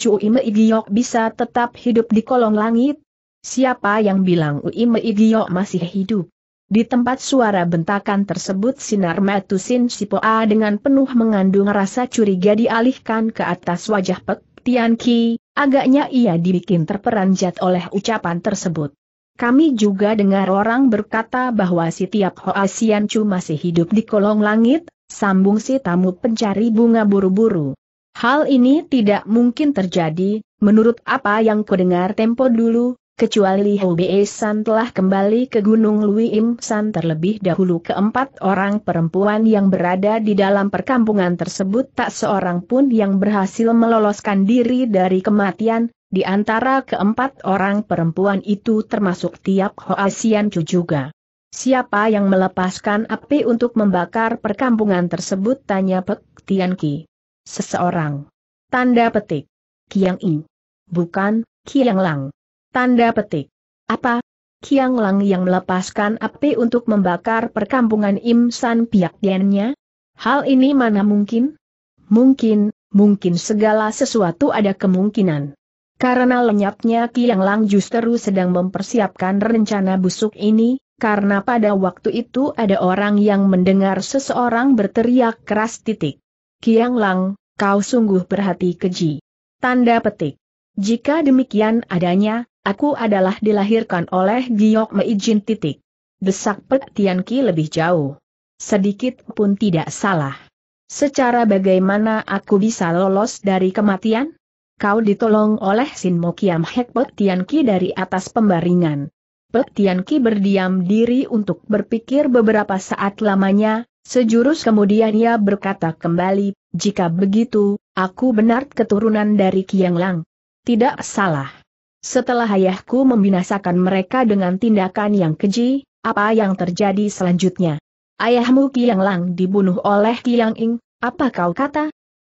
Chu Ime Meigiok bisa tetap hidup di kolong langit? Siapa yang bilang Ui Meigiok masih hidup? Di tempat suara bentakan tersebut sinar sin Sipoa dengan penuh mengandung rasa curiga dialihkan ke atas wajah Pek Tian Ki, agaknya ia dibikin terperanjat oleh ucapan tersebut. Kami juga dengar orang berkata bahwa si tiap Sian Chu masih hidup di kolong langit, sambung si tamu pencari bunga buru-buru. Hal ini tidak mungkin terjadi, menurut apa yang kudengar tempo dulu, kecuali Hubei San telah kembali ke Gunung Lui Im San terlebih dahulu keempat orang perempuan yang berada di dalam perkampungan tersebut tak seorang pun yang berhasil meloloskan diri dari kematian, di antara keempat orang perempuan itu termasuk Tiap Hoa Sian Chu juga. Siapa yang melepaskan api untuk membakar perkampungan tersebut? Tanya Pek Tianqi. Seseorang. Tanda petik. Kiang I. Bukan, Kiang Lang. Tanda petik. Apa? Kiang Lang yang melepaskan api untuk membakar perkampungan Im San Piak Diannya? Hal ini mana mungkin? Mungkin, mungkin segala sesuatu ada kemungkinan. Karena lenyapnya Kiang Lang justru sedang mempersiapkan rencana busuk ini, karena pada waktu itu ada orang yang mendengar seseorang berteriak keras titik. Kiang Lang, kau sungguh berhati keji. Tanda petik. Jika demikian adanya, aku adalah dilahirkan oleh Giok Meijin titik. Desak Petian Ki lebih jauh. Sedikit pun tidak salah. Secara bagaimana aku bisa lolos dari kematian? Kau ditolong oleh Sin Mo Kiam Hek Pek Ki dari atas pembaringan. Petian Ki berdiam diri untuk berpikir beberapa saat lamanya, sejurus kemudian ia berkata kembali, jika begitu, aku benar keturunan dari Kiang Lang. Tidak salah. Setelah ayahku membinasakan mereka dengan tindakan yang keji, apa yang terjadi selanjutnya? Ayahmu Kiang Lang dibunuh oleh Kiang Ing, apa kau kata?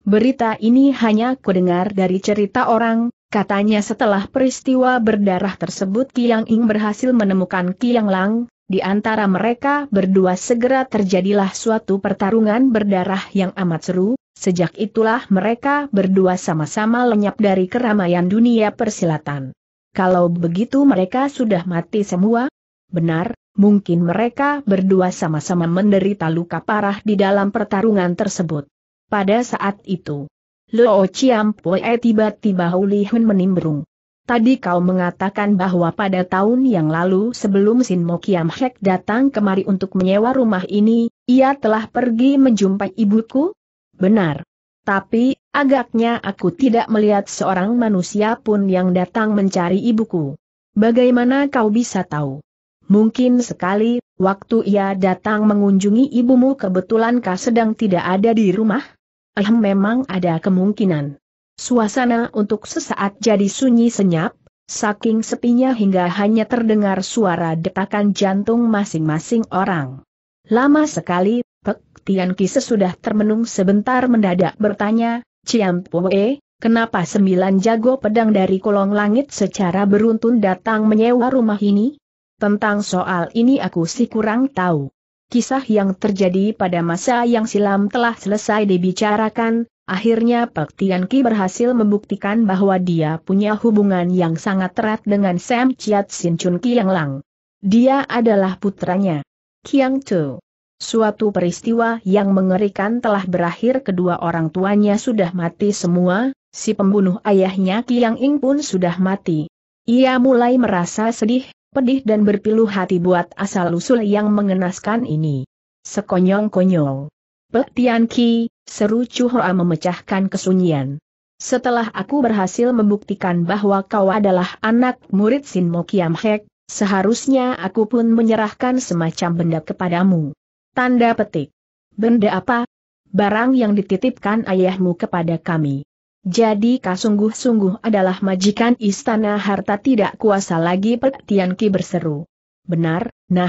Berita ini hanya kudengar dari cerita orang, katanya setelah peristiwa berdarah tersebut Kiang Ing berhasil menemukan Kiang Lang, di antara mereka berdua segera terjadilah suatu pertarungan berdarah yang amat seru, sejak itulah mereka berdua sama-sama lenyap dari keramaian dunia persilatan. Kalau begitu mereka sudah mati semua? Benar, mungkin mereka berdua sama-sama menderita luka parah di dalam pertarungan tersebut. Pada saat itu, Luo Pue tiba-tiba Huli Hun menimbrung. Tadi kau mengatakan bahwa pada tahun yang lalu sebelum Sin Mo Kiam Hek datang kemari untuk menyewa rumah ini, ia telah pergi menjumpai ibuku? Benar. Tapi, agaknya aku tidak melihat seorang manusia pun yang datang mencari ibuku. Bagaimana kau bisa tahu? Mungkin sekali, waktu ia datang mengunjungi ibumu kebetulan kau sedang tidak ada di rumah? Alham memang ada kemungkinan. Suasana untuk sesaat jadi sunyi senyap, saking sepinya hingga hanya terdengar suara detakan jantung masing-masing orang. Lama sekali, Pek Tian Ki sesudah termenung sebentar mendadak bertanya, Ciam Poe, kenapa sembilan jago pedang dari kolong langit secara beruntun datang menyewa rumah ini? Tentang soal ini aku sih kurang tahu. Kisah yang terjadi pada masa yang silam telah selesai dibicarakan, akhirnya Tian Ki berhasil membuktikan bahwa dia punya hubungan yang sangat erat dengan Sam Chiat Sin Chun Kiang Lang. Dia adalah putranya. Kiang Tu. Suatu peristiwa yang mengerikan telah berakhir kedua orang tuanya sudah mati semua, si pembunuh ayahnya Kiang Ing pun sudah mati. Ia mulai merasa sedih, pedih dan berpilu hati buat asal-usul yang mengenaskan ini. sekonyong konyong Pek Tian Ki, seru Chu Hoa memecahkan kesunyian. Setelah aku berhasil membuktikan bahwa kau adalah anak murid Sin Mo Kiam Hek, seharusnya aku pun menyerahkan semacam benda kepadamu. Tanda petik. Benda apa? Barang yang dititipkan ayahmu kepada kami. Jadi kasungguh-sungguh adalah majikan istana harta tidak kuasa lagi Pek Tian berseru. Benar, nah,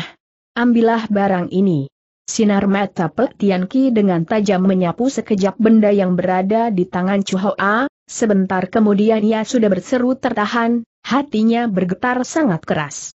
ambillah barang ini. Sinar mata Pek Tian dengan tajam menyapu sekejap benda yang berada di tangan Chu Hoa, sebentar kemudian ia sudah berseru tertahan, hatinya bergetar sangat keras.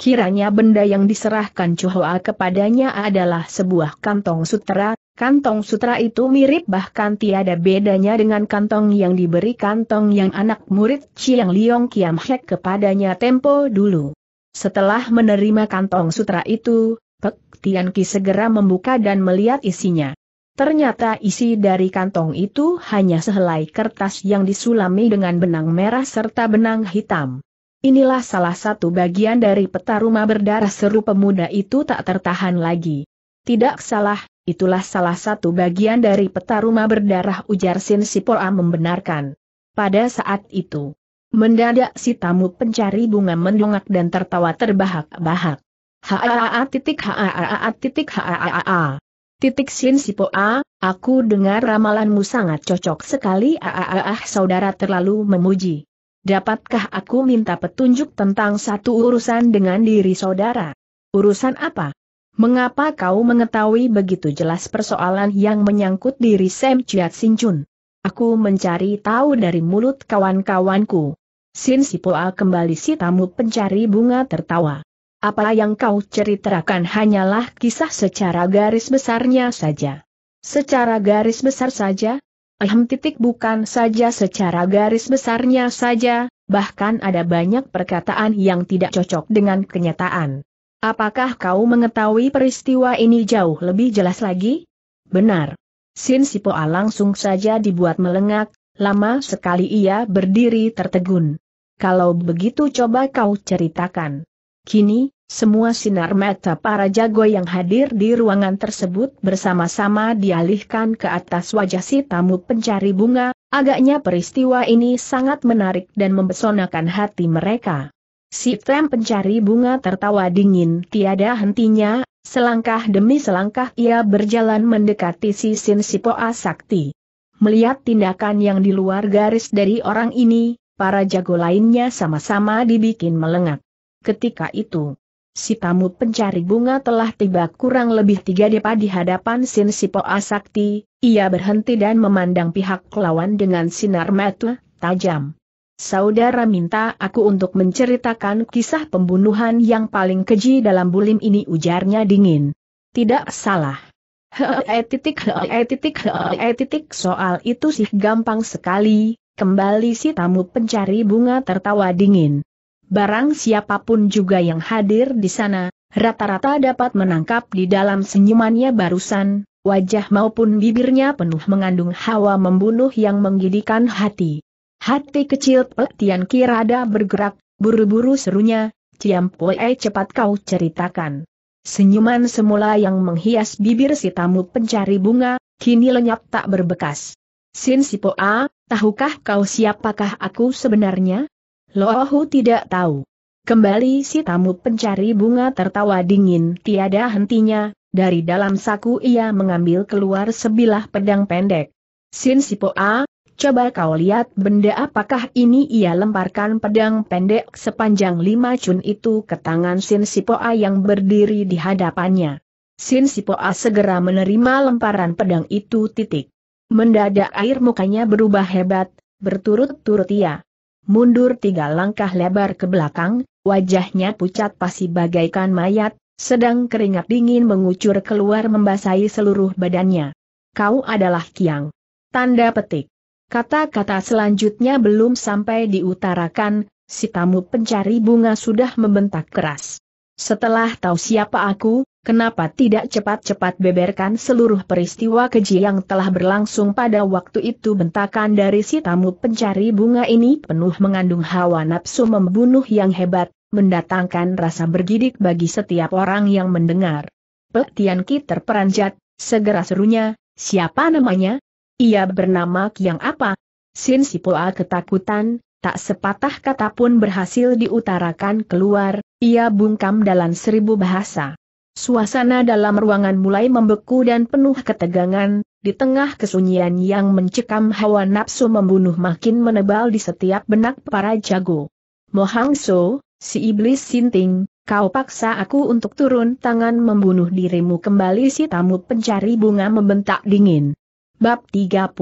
Kiranya benda yang diserahkan Hoa kepadanya adalah sebuah kantong sutra. kantong sutra itu mirip bahkan tiada bedanya dengan kantong yang diberi kantong yang anak murid Chiang Liong Kiam Hek kepadanya tempo dulu. Setelah menerima kantong sutra itu, Pek Tian Ki segera membuka dan melihat isinya. Ternyata isi dari kantong itu hanya sehelai kertas yang disulami dengan benang merah serta benang hitam. Inilah salah satu bagian dari peta rumah berdarah seru pemuda itu tak tertahan lagi. Tidak salah, itulah salah satu bagian dari peta rumah berdarah ujar Sin Sipoa membenarkan. Pada saat itu, mendadak si tamu pencari bunga mendongak dan tertawa terbahak-bahak. Haa titik haa titik haa titik Sin Sipoa, aku dengar ramalanmu sangat cocok sekali Aaah saudara terlalu memuji. Dapatkah aku minta petunjuk tentang satu urusan dengan diri saudara? Urusan apa? Mengapa kau mengetahui begitu jelas persoalan yang menyangkut diri Sam Chiat Chun? Aku mencari tahu dari mulut kawan-kawanku. Sin Sipoa kembali si tamu pencari bunga tertawa. Apa yang kau ceritakan hanyalah kisah secara garis besarnya saja. Secara garis besar saja, Ahem titik bukan saja secara garis besarnya saja, bahkan ada banyak perkataan yang tidak cocok dengan kenyataan. Apakah kau mengetahui peristiwa ini jauh lebih jelas lagi? Benar. Sin Sipoa langsung saja dibuat melengak, lama sekali ia berdiri tertegun. Kalau begitu coba kau ceritakan. Kini, semua sinar mata para jago yang hadir di ruangan tersebut bersama-sama dialihkan ke atas wajah si tamu pencari bunga, agaknya peristiwa ini sangat menarik dan membesonakan hati mereka. Si tem pencari bunga tertawa dingin tiada hentinya, selangkah demi selangkah ia berjalan mendekati si Sin Sipoa Sakti. Melihat tindakan yang di luar garis dari orang ini, para jago lainnya sama-sama dibikin melengak. Ketika itu, si tamu pencari bunga telah tiba kurang lebih tiga depa di hadapan Sin Sipo Asakti, ia berhenti dan memandang pihak lawan dengan sinar mata tajam. Saudara minta aku untuk menceritakan kisah pembunuhan yang paling keji dalam bulim ini ujarnya dingin. Tidak salah. titik titik soal itu sih gampang sekali, kembali si tamu pencari bunga tertawa dingin barang siapapun juga yang hadir di sana, rata-rata dapat menangkap di dalam senyumannya barusan, wajah maupun bibirnya penuh mengandung hawa membunuh yang menggidikan hati. Hati kecil Petian Kirada bergerak, buru-buru serunya, Ciam Poe cepat kau ceritakan. Senyuman semula yang menghias bibir si tamu pencari bunga, kini lenyap tak berbekas. Sin Sipoa, tahukah kau siapakah aku sebenarnya? Lohu tidak tahu. Kembali si tamu pencari bunga tertawa dingin tiada hentinya, dari dalam saku ia mengambil keluar sebilah pedang pendek. Sin Sipoa, coba kau lihat benda apakah ini ia lemparkan pedang pendek sepanjang lima cun itu ke tangan Sin Sipoa yang berdiri di hadapannya. Sin Sipoa segera menerima lemparan pedang itu titik. Mendadak air mukanya berubah hebat, berturut-turut ia mundur tiga langkah lebar ke belakang, wajahnya pucat pasi bagaikan mayat, sedang keringat dingin mengucur keluar membasahi seluruh badannya. Kau adalah Kiang. Tanda petik. Kata-kata selanjutnya belum sampai diutarakan, si tamu pencari bunga sudah membentak keras. Setelah tahu siapa aku, Kenapa tidak cepat-cepat beberkan seluruh peristiwa keji yang telah berlangsung pada waktu itu bentakan dari si tamu pencari bunga ini penuh mengandung hawa nafsu membunuh yang hebat, mendatangkan rasa bergidik bagi setiap orang yang mendengar. Pek Tian Ki terperanjat, segera serunya, siapa namanya? Ia bernama Kiang apa? Sin Sipoa ketakutan, tak sepatah kata pun berhasil diutarakan keluar, ia bungkam dalam seribu bahasa. Suasana dalam ruangan mulai membeku dan penuh ketegangan, di tengah kesunyian yang mencekam hawa nafsu membunuh makin menebal di setiap benak para jago. Mohangso, si iblis sinting, kau paksa aku untuk turun tangan membunuh dirimu kembali si tamu pencari bunga membentak dingin. Bab 39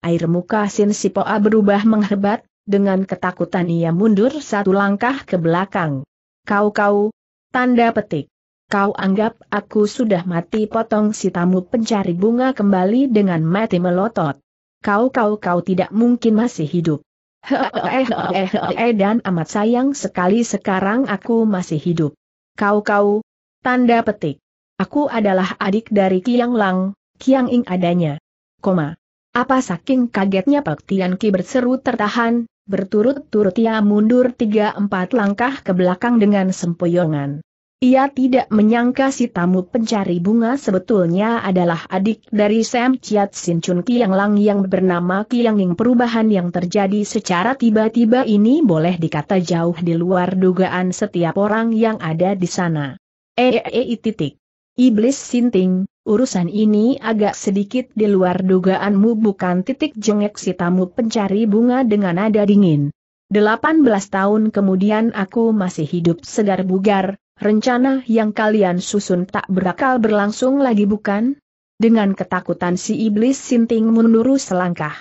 Air muka Sin Sipoa berubah menghebat, dengan ketakutan ia mundur satu langkah ke belakang. Kau-kau, tanda petik. Kau anggap aku sudah mati potong si tamu pencari bunga kembali dengan mati melotot. Kau kau kau tidak mungkin masih hidup. Hehehe dan amat sayang sekali sekarang aku masih hidup. Kau kau. Tanda petik. Aku adalah adik dari Kiang Lang, Kiang Ing adanya. Koma. Apa saking kagetnya Pak Tian Ki berseru tertahan, berturut-turut ia mundur tiga empat langkah ke belakang dengan sempoyongan. Ia tidak menyangka si tamu pencari bunga sebetulnya adalah adik dari Sam Chiat Sin Chun Kiang Lang yang bernama Kiang Ning. Perubahan yang terjadi secara tiba-tiba ini boleh dikata jauh di luar dugaan setiap orang yang ada di sana. Eee eh, eh, eh, titik. Iblis Sinting, urusan ini agak sedikit di luar dugaanmu bukan titik jengek si tamu pencari bunga dengan nada dingin. 18 tahun kemudian aku masih hidup segar bugar, Rencana yang kalian susun tak berakal berlangsung lagi bukan? Dengan ketakutan si iblis sinting mundur selangkah.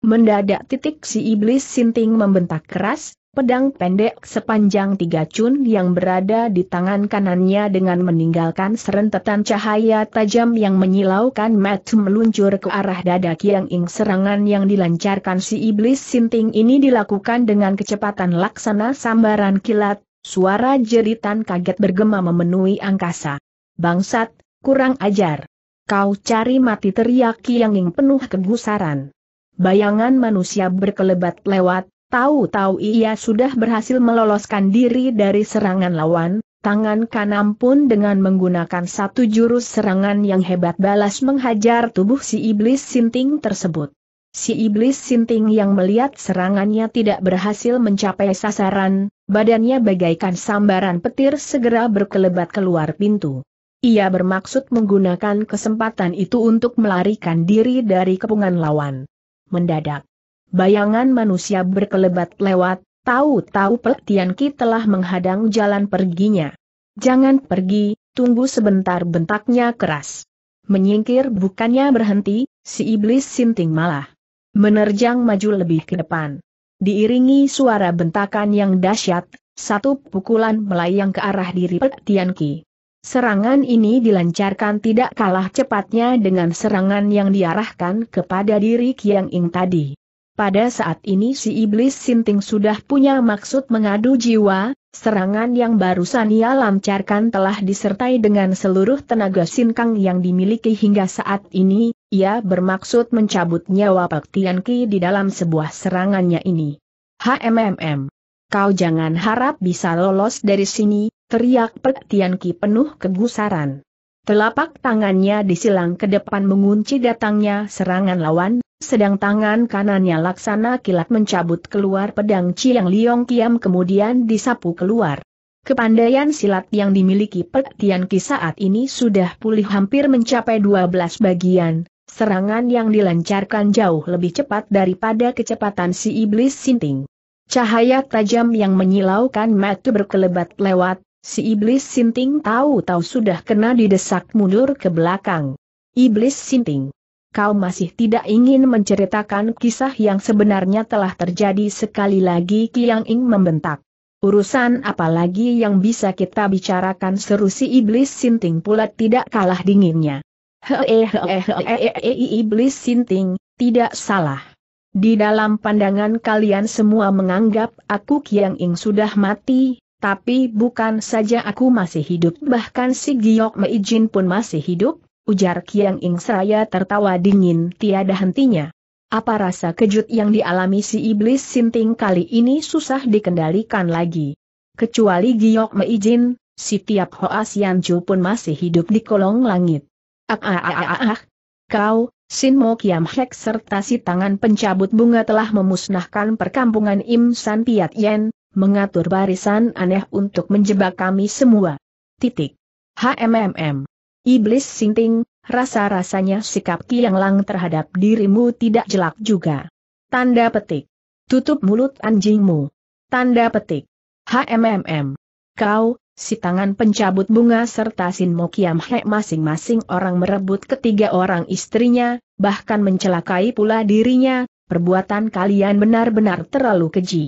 Mendadak titik si iblis sinting membentak keras, pedang pendek sepanjang tiga cun yang berada di tangan kanannya dengan meninggalkan serentetan cahaya tajam yang menyilaukan mat. meluncur ke arah dada Kiang Ing. Serangan yang dilancarkan si iblis sinting ini dilakukan dengan kecepatan laksana sambaran kilat, Suara jeritan kaget bergema memenuhi angkasa. Bangsat, kurang ajar. Kau cari mati teriak Kianging penuh kegusaran. Bayangan manusia berkelebat lewat, tahu-tahu ia sudah berhasil meloloskan diri dari serangan lawan, tangan kanan pun dengan menggunakan satu jurus serangan yang hebat balas menghajar tubuh si iblis sinting tersebut. Si iblis sinting yang melihat serangannya tidak berhasil mencapai sasaran, badannya bagaikan sambaran petir segera berkelebat keluar pintu. Ia bermaksud menggunakan kesempatan itu untuk melarikan diri dari kepungan lawan. Mendadak, bayangan manusia berkelebat lewat, tahu-tahu Peltian Ki telah menghadang jalan perginya. Jangan pergi, tunggu sebentar bentaknya keras. Menyingkir bukannya berhenti, si iblis sinting malah menerjang maju lebih ke depan diiringi suara bentakan yang dahsyat, satu pukulan melayang ke arah diri Pek Tian Ki. Serangan ini dilancarkan tidak kalah cepatnya dengan serangan yang diarahkan kepada diri Kiang Ing tadi. Pada saat ini si iblis sinting sudah punya maksud mengadu jiwa, serangan yang barusan ia lancarkan telah disertai dengan seluruh tenaga sinkang yang dimiliki hingga saat ini, ia bermaksud mencabut nyawa Pak Tian Ki di dalam sebuah serangannya ini. HMMM. Kau jangan harap bisa lolos dari sini, teriak Pak Tian Ki penuh kegusaran. Telapak tangannya disilang ke depan mengunci datangnya serangan lawan, sedang tangan kanannya laksana kilat mencabut keluar pedang Ciang Liong Kiam kemudian disapu keluar. Kepandaian silat yang dimiliki Pek Tian Ki saat ini sudah pulih hampir mencapai 12 bagian, Serangan yang dilancarkan jauh lebih cepat daripada kecepatan si iblis sinting. Cahaya tajam yang menyilaukan mata berkelebat lewat, si iblis sinting tahu-tahu sudah kena didesak mundur ke belakang. Iblis sinting. Kau masih tidak ingin menceritakan kisah yang sebenarnya telah terjadi sekali lagi Kiang Ing membentak. Urusan apalagi yang bisa kita bicarakan seru si iblis sinting pula tidak kalah dinginnya. Hee eh, eh, eh, iblis sinting, tidak salah. Di dalam pandangan kalian semua menganggap aku Kiang Ing sudah mati, tapi bukan saja aku masih hidup bahkan si Giok Meijin pun masih hidup, ujar Kiang Ing seraya tertawa dingin tiada hentinya. Apa rasa kejut yang dialami si iblis sinting kali ini susah dikendalikan lagi. Kecuali Giok Meijin, si tiap Hoas Yanju pun masih hidup di kolong langit. Ah Kau, Sin Mo Kiam Hek serta si tangan pencabut bunga telah memusnahkan perkampungan Im San Piat Yen, mengatur barisan aneh untuk menjebak kami semua. Titik. HMMM. Iblis sinting, rasa-rasanya sikap Kiang Lang terhadap dirimu tidak jelas juga. Tanda petik. Tutup mulut anjingmu. Tanda petik. HMMM. Kau, Si tangan pencabut bunga serta Sin Mo Kiam masing-masing orang merebut ketiga orang istrinya, bahkan mencelakai pula dirinya, perbuatan kalian benar-benar terlalu keji.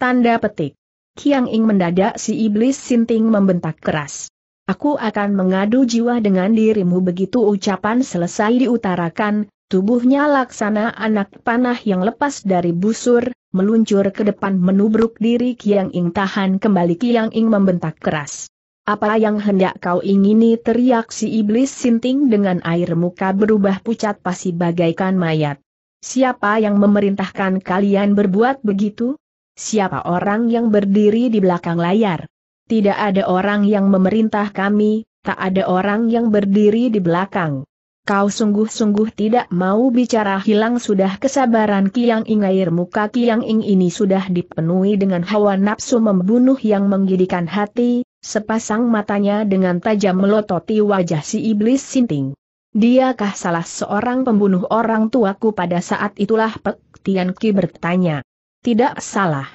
Tanda petik. Kiang Ing mendadak si iblis sinting membentak keras. Aku akan mengadu jiwa dengan dirimu begitu ucapan selesai diutarakan, Tubuhnya laksana anak panah yang lepas dari busur, meluncur ke depan menubruk diri Kiang Ing tahan kembali Kiang Ing membentak keras. Apa yang hendak kau ingini teriak si iblis sinting dengan air muka berubah pucat pasi bagaikan mayat. Siapa yang memerintahkan kalian berbuat begitu? Siapa orang yang berdiri di belakang layar? Tidak ada orang yang memerintah kami, tak ada orang yang berdiri di belakang kau sungguh-sungguh tidak mau bicara hilang sudah kesabaran Kiang Ing air muka Kiang Ing ini sudah dipenuhi dengan hawa nafsu membunuh yang menggidikan hati, sepasang matanya dengan tajam melototi wajah si iblis sinting. Diakah salah seorang pembunuh orang tuaku pada saat itulah Pek Tian Ki bertanya. Tidak salah.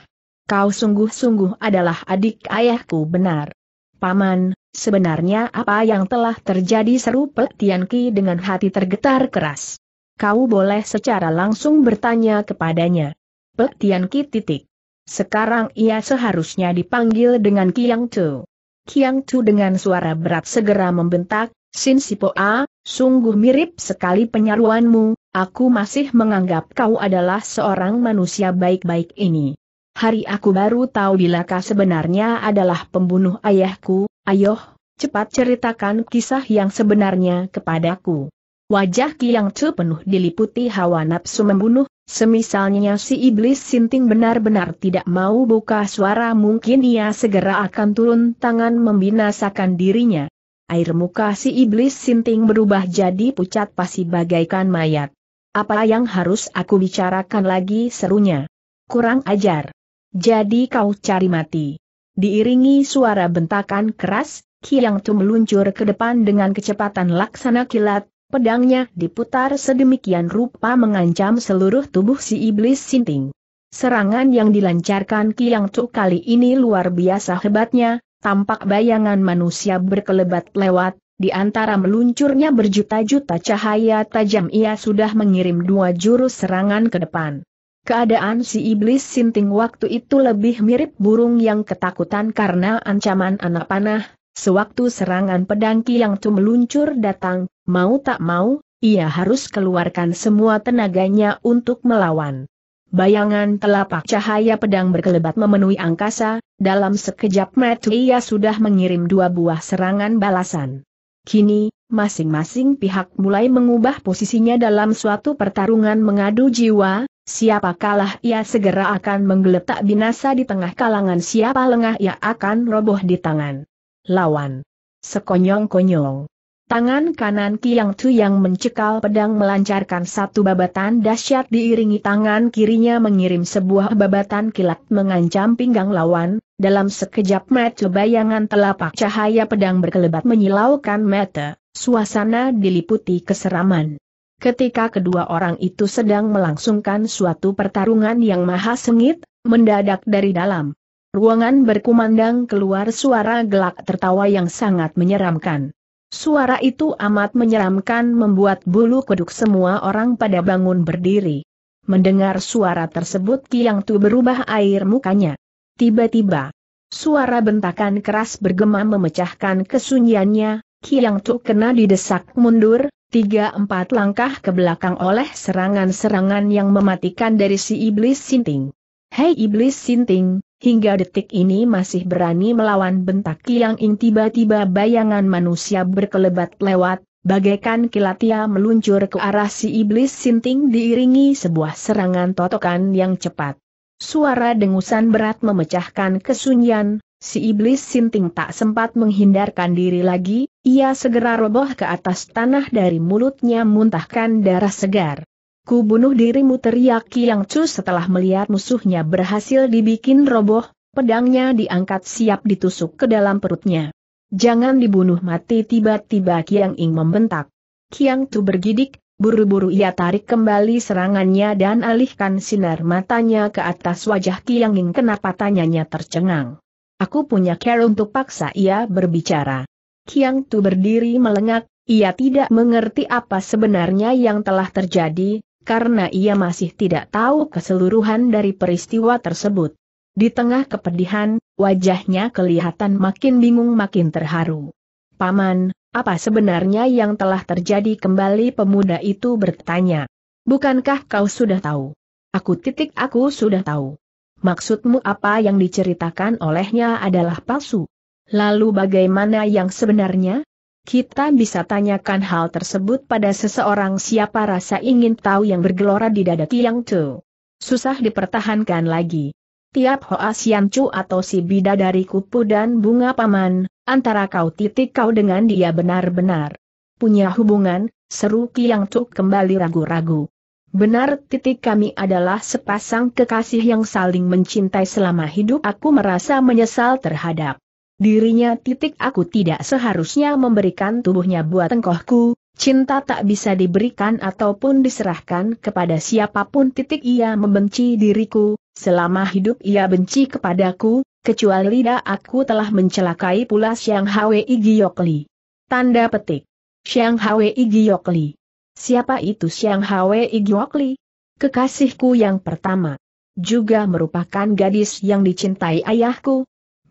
Kau sungguh-sungguh adalah adik ayahku benar. Paman, Sebenarnya apa yang telah terjadi seru Pek Tian Ki dengan hati tergetar keras. Kau boleh secara langsung bertanya kepadanya. Pek Tian Ki titik. Sekarang ia seharusnya dipanggil dengan Kiang Tu. Kiang Tu dengan suara berat segera membentak, Sin Sipo A, sungguh mirip sekali penyaruanmu, aku masih menganggap kau adalah seorang manusia baik-baik ini. Hari aku baru tahu bila kau sebenarnya adalah pembunuh ayahku, Ayo, cepat ceritakan kisah yang sebenarnya kepadaku. Wajah Kiang Chu penuh diliputi hawa nafsu membunuh, semisalnya si iblis sinting benar-benar tidak mau buka suara mungkin ia segera akan turun tangan membinasakan dirinya. Air muka si iblis sinting berubah jadi pucat pasi bagaikan mayat. Apa yang harus aku bicarakan lagi serunya? Kurang ajar. Jadi kau cari mati diiringi suara bentakan keras, Kiang Tu meluncur ke depan dengan kecepatan laksana kilat, pedangnya diputar sedemikian rupa mengancam seluruh tubuh si iblis sinting. Serangan yang dilancarkan Kiang Tu kali ini luar biasa hebatnya, tampak bayangan manusia berkelebat lewat, di antara meluncurnya berjuta-juta cahaya tajam ia sudah mengirim dua jurus serangan ke depan. Keadaan si iblis sinting waktu itu lebih mirip burung yang ketakutan karena ancaman anak panah, sewaktu serangan pedangki yang tu meluncur datang, mau tak mau, ia harus keluarkan semua tenaganya untuk melawan. Bayangan telapak cahaya pedang berkelebat memenuhi angkasa, dalam sekejap mata ia sudah mengirim dua buah serangan balasan. Kini, masing-masing pihak mulai mengubah posisinya dalam suatu pertarungan mengadu jiwa, Siapa kalah ia segera akan menggeletak binasa di tengah kalangan siapa lengah ia akan roboh di tangan. Lawan. Sekonyong-konyong. Tangan kanan Kiang Tu yang mencekal pedang melancarkan satu babatan dahsyat diiringi tangan kirinya mengirim sebuah babatan kilat mengancam pinggang lawan, dalam sekejap mata bayangan telapak cahaya pedang berkelebat menyilaukan mata, suasana diliputi keseraman. Ketika kedua orang itu sedang melangsungkan suatu pertarungan yang maha sengit, mendadak dari dalam ruangan berkumandang keluar suara gelak tertawa yang sangat menyeramkan. Suara itu amat menyeramkan membuat bulu kuduk semua orang pada bangun berdiri. Mendengar suara tersebut Kiang Tu berubah air mukanya. Tiba-tiba, suara bentakan keras bergema memecahkan kesunyiannya, Kiang Tu kena didesak mundur, tiga-empat langkah ke belakang oleh serangan-serangan yang mematikan dari si Iblis Sinting. Hei Iblis Sinting, hingga detik ini masih berani melawan bentak Kiang Ing tiba-tiba bayangan manusia berkelebat lewat, bagaikan kilatia meluncur ke arah si Iblis Sinting diiringi sebuah serangan totokan yang cepat. Suara dengusan berat memecahkan kesunyian, si Iblis Sinting tak sempat menghindarkan diri lagi, ia segera roboh ke atas tanah dari mulutnya muntahkan darah segar. Ku bunuh dirimu teriak Yang Chu setelah melihat musuhnya berhasil dibikin roboh, pedangnya diangkat siap ditusuk ke dalam perutnya. Jangan dibunuh mati tiba-tiba Kiang Ing membentak. Kiang Tu bergidik, buru-buru ia tarik kembali serangannya dan alihkan sinar matanya ke atas wajah Kiang Ing kenapa tanyanya tercengang. Aku punya care untuk paksa ia berbicara. Kiang Tu berdiri melengak, ia tidak mengerti apa sebenarnya yang telah terjadi, karena ia masih tidak tahu keseluruhan dari peristiwa tersebut. Di tengah kepedihan, wajahnya kelihatan makin bingung makin terharu. Paman, apa sebenarnya yang telah terjadi kembali pemuda itu bertanya. Bukankah kau sudah tahu? Aku titik aku sudah tahu. Maksudmu apa yang diceritakan olehnya adalah palsu. Lalu bagaimana yang sebenarnya? Kita bisa tanyakan hal tersebut pada seseorang siapa rasa ingin tahu yang bergelora di dada Tiang Chu. Susah dipertahankan lagi. Tiap Hoa Sian Chu atau si bidadari kupu dan bunga paman, antara kau titik kau dengan dia benar-benar. Punya hubungan, seru Tiang Chu kembali ragu-ragu. Benar titik kami adalah sepasang kekasih yang saling mencintai selama hidup aku merasa menyesal terhadap Dirinya titik aku tidak seharusnya memberikan tubuhnya buat engkohku, cinta tak bisa diberikan ataupun diserahkan kepada siapapun titik ia membenci diriku, selama hidup ia benci kepadaku, kecuali dah aku telah mencelakai pula Siang Hwi Giyokli. Tanda petik. Siang Hwi Giyokli. Siapa itu Siang Hwi Giyokli? Kekasihku yang pertama. Juga merupakan gadis yang dicintai ayahku,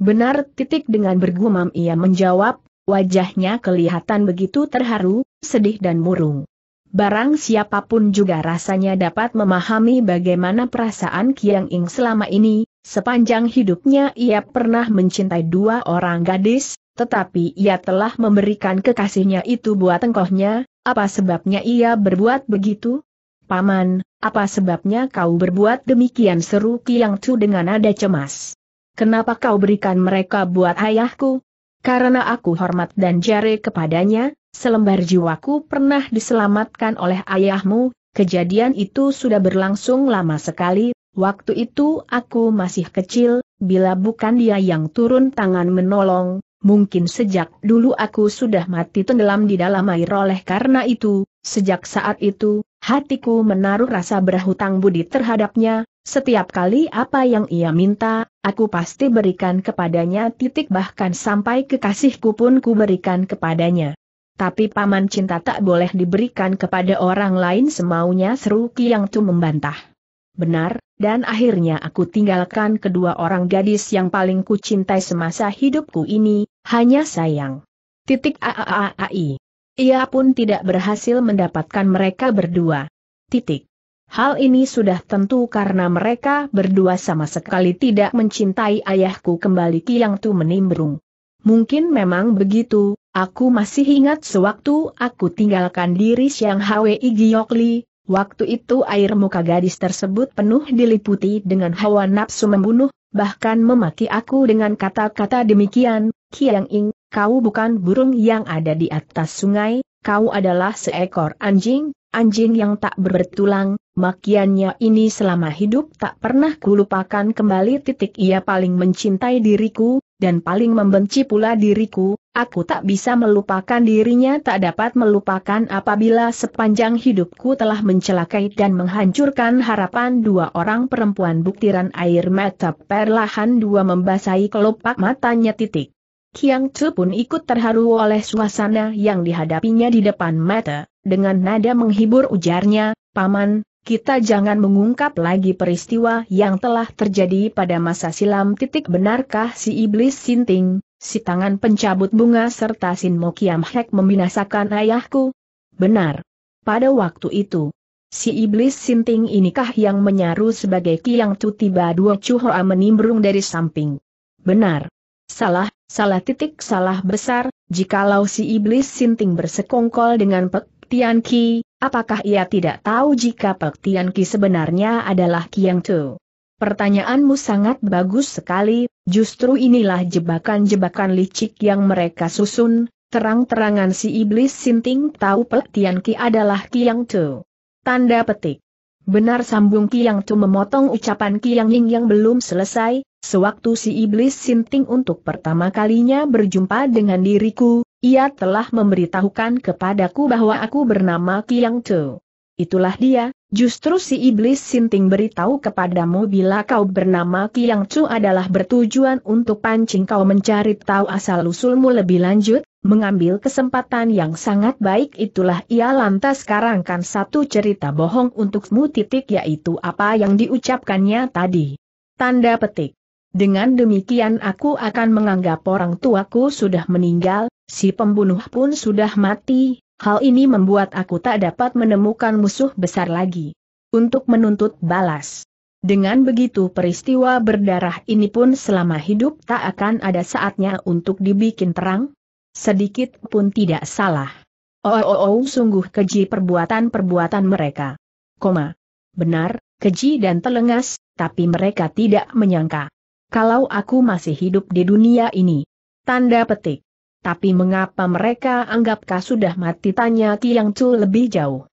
Benar titik dengan bergumam ia menjawab, wajahnya kelihatan begitu terharu, sedih dan murung. Barang siapapun juga rasanya dapat memahami bagaimana perasaan Kiang Ing selama ini, sepanjang hidupnya ia pernah mencintai dua orang gadis, tetapi ia telah memberikan kekasihnya itu buat engkohnya, apa sebabnya ia berbuat begitu? Paman, apa sebabnya kau berbuat demikian seru Kiang Tu dengan nada cemas? Kenapa kau berikan mereka buat ayahku? Karena aku hormat dan jare kepadanya, selembar jiwaku pernah diselamatkan oleh ayahmu, kejadian itu sudah berlangsung lama sekali, waktu itu aku masih kecil, bila bukan dia yang turun tangan menolong, mungkin sejak dulu aku sudah mati tenggelam di dalam air oleh karena itu, sejak saat itu, hatiku menaruh rasa berhutang budi terhadapnya, setiap kali apa yang ia minta, aku pasti berikan kepadanya titik bahkan sampai kekasihku pun kuberikan kepadanya. Tapi paman cinta tak boleh diberikan kepada orang lain semaunya seru Yang Tu membantah. Benar, dan akhirnya aku tinggalkan kedua orang gadis yang paling kucintai semasa hidupku ini, hanya sayang. Titik a a a i. Ia pun tidak berhasil mendapatkan mereka berdua. Titik. Hal ini sudah tentu karena mereka berdua sama sekali tidak mencintai ayahku kembali Kiang Tu menimbrung. Mungkin memang begitu, aku masih ingat sewaktu aku tinggalkan diri Siang Hwi Giyokli, waktu itu air muka gadis tersebut penuh diliputi dengan hawa nafsu membunuh, bahkan memaki aku dengan kata-kata demikian, Kiang Ing, kau bukan burung yang ada di atas sungai, kau adalah seekor anjing, anjing yang tak bertulang, makiannya ini selama hidup tak pernah kulupakan kembali titik ia paling mencintai diriku, dan paling membenci pula diriku, aku tak bisa melupakan dirinya tak dapat melupakan apabila sepanjang hidupku telah mencelakai dan menghancurkan harapan dua orang perempuan buktiran air mata perlahan dua membasahi kelopak matanya titik. Kiang Tzu pun ikut terharu oleh suasana yang dihadapinya di depan mata dengan nada menghibur ujarnya, Paman, kita jangan mengungkap lagi peristiwa yang telah terjadi pada masa silam. Titik benarkah si iblis sinting, si tangan pencabut bunga serta Sin Mokiam Hek membinasakan ayahku? Benar. Pada waktu itu, Si iblis sinting inikah yang menyaru sebagai kiang tu tiba dua cuhoa menimbrung dari samping. Benar. Salah, salah titik salah besar, jikalau si iblis sinting bersekongkol dengan pek Tian Ki, apakah ia tidak tahu jika Pek Tian Ki sebenarnya adalah Kiang Tu? Pertanyaanmu sangat bagus sekali, justru inilah jebakan-jebakan licik yang mereka susun, terang-terangan si iblis sinting tahu Pek Tian Ki adalah Kiang Tu. Tanda petik. Benar sambung Kiang Tu memotong ucapan Kiang Ying yang belum selesai, sewaktu si iblis sinting untuk pertama kalinya berjumpa dengan diriku, ia telah memberitahukan kepadaku bahwa aku bernama Kiang Tu. Itulah dia, justru si iblis sinting beritahu kepadamu bila kau bernama Kiang Chu adalah bertujuan untuk pancing kau mencari tahu asal-usulmu lebih lanjut, Mengambil kesempatan yang sangat baik itulah ia lantas karangkan satu cerita bohong untukmu titik yaitu apa yang diucapkannya tadi. Tanda petik. Dengan demikian aku akan menganggap orang tuaku sudah meninggal, si pembunuh pun sudah mati, hal ini membuat aku tak dapat menemukan musuh besar lagi. Untuk menuntut balas. Dengan begitu peristiwa berdarah ini pun selama hidup tak akan ada saatnya untuk dibikin terang, Sedikit pun tidak salah. Oh, oh, oh sungguh keji perbuatan-perbuatan mereka. Koma. Benar, keji dan telengas, tapi mereka tidak menyangka. Kalau aku masih hidup di dunia ini. Tanda petik. Tapi mengapa mereka anggapkah sudah mati tanya Tiang Chu lebih jauh.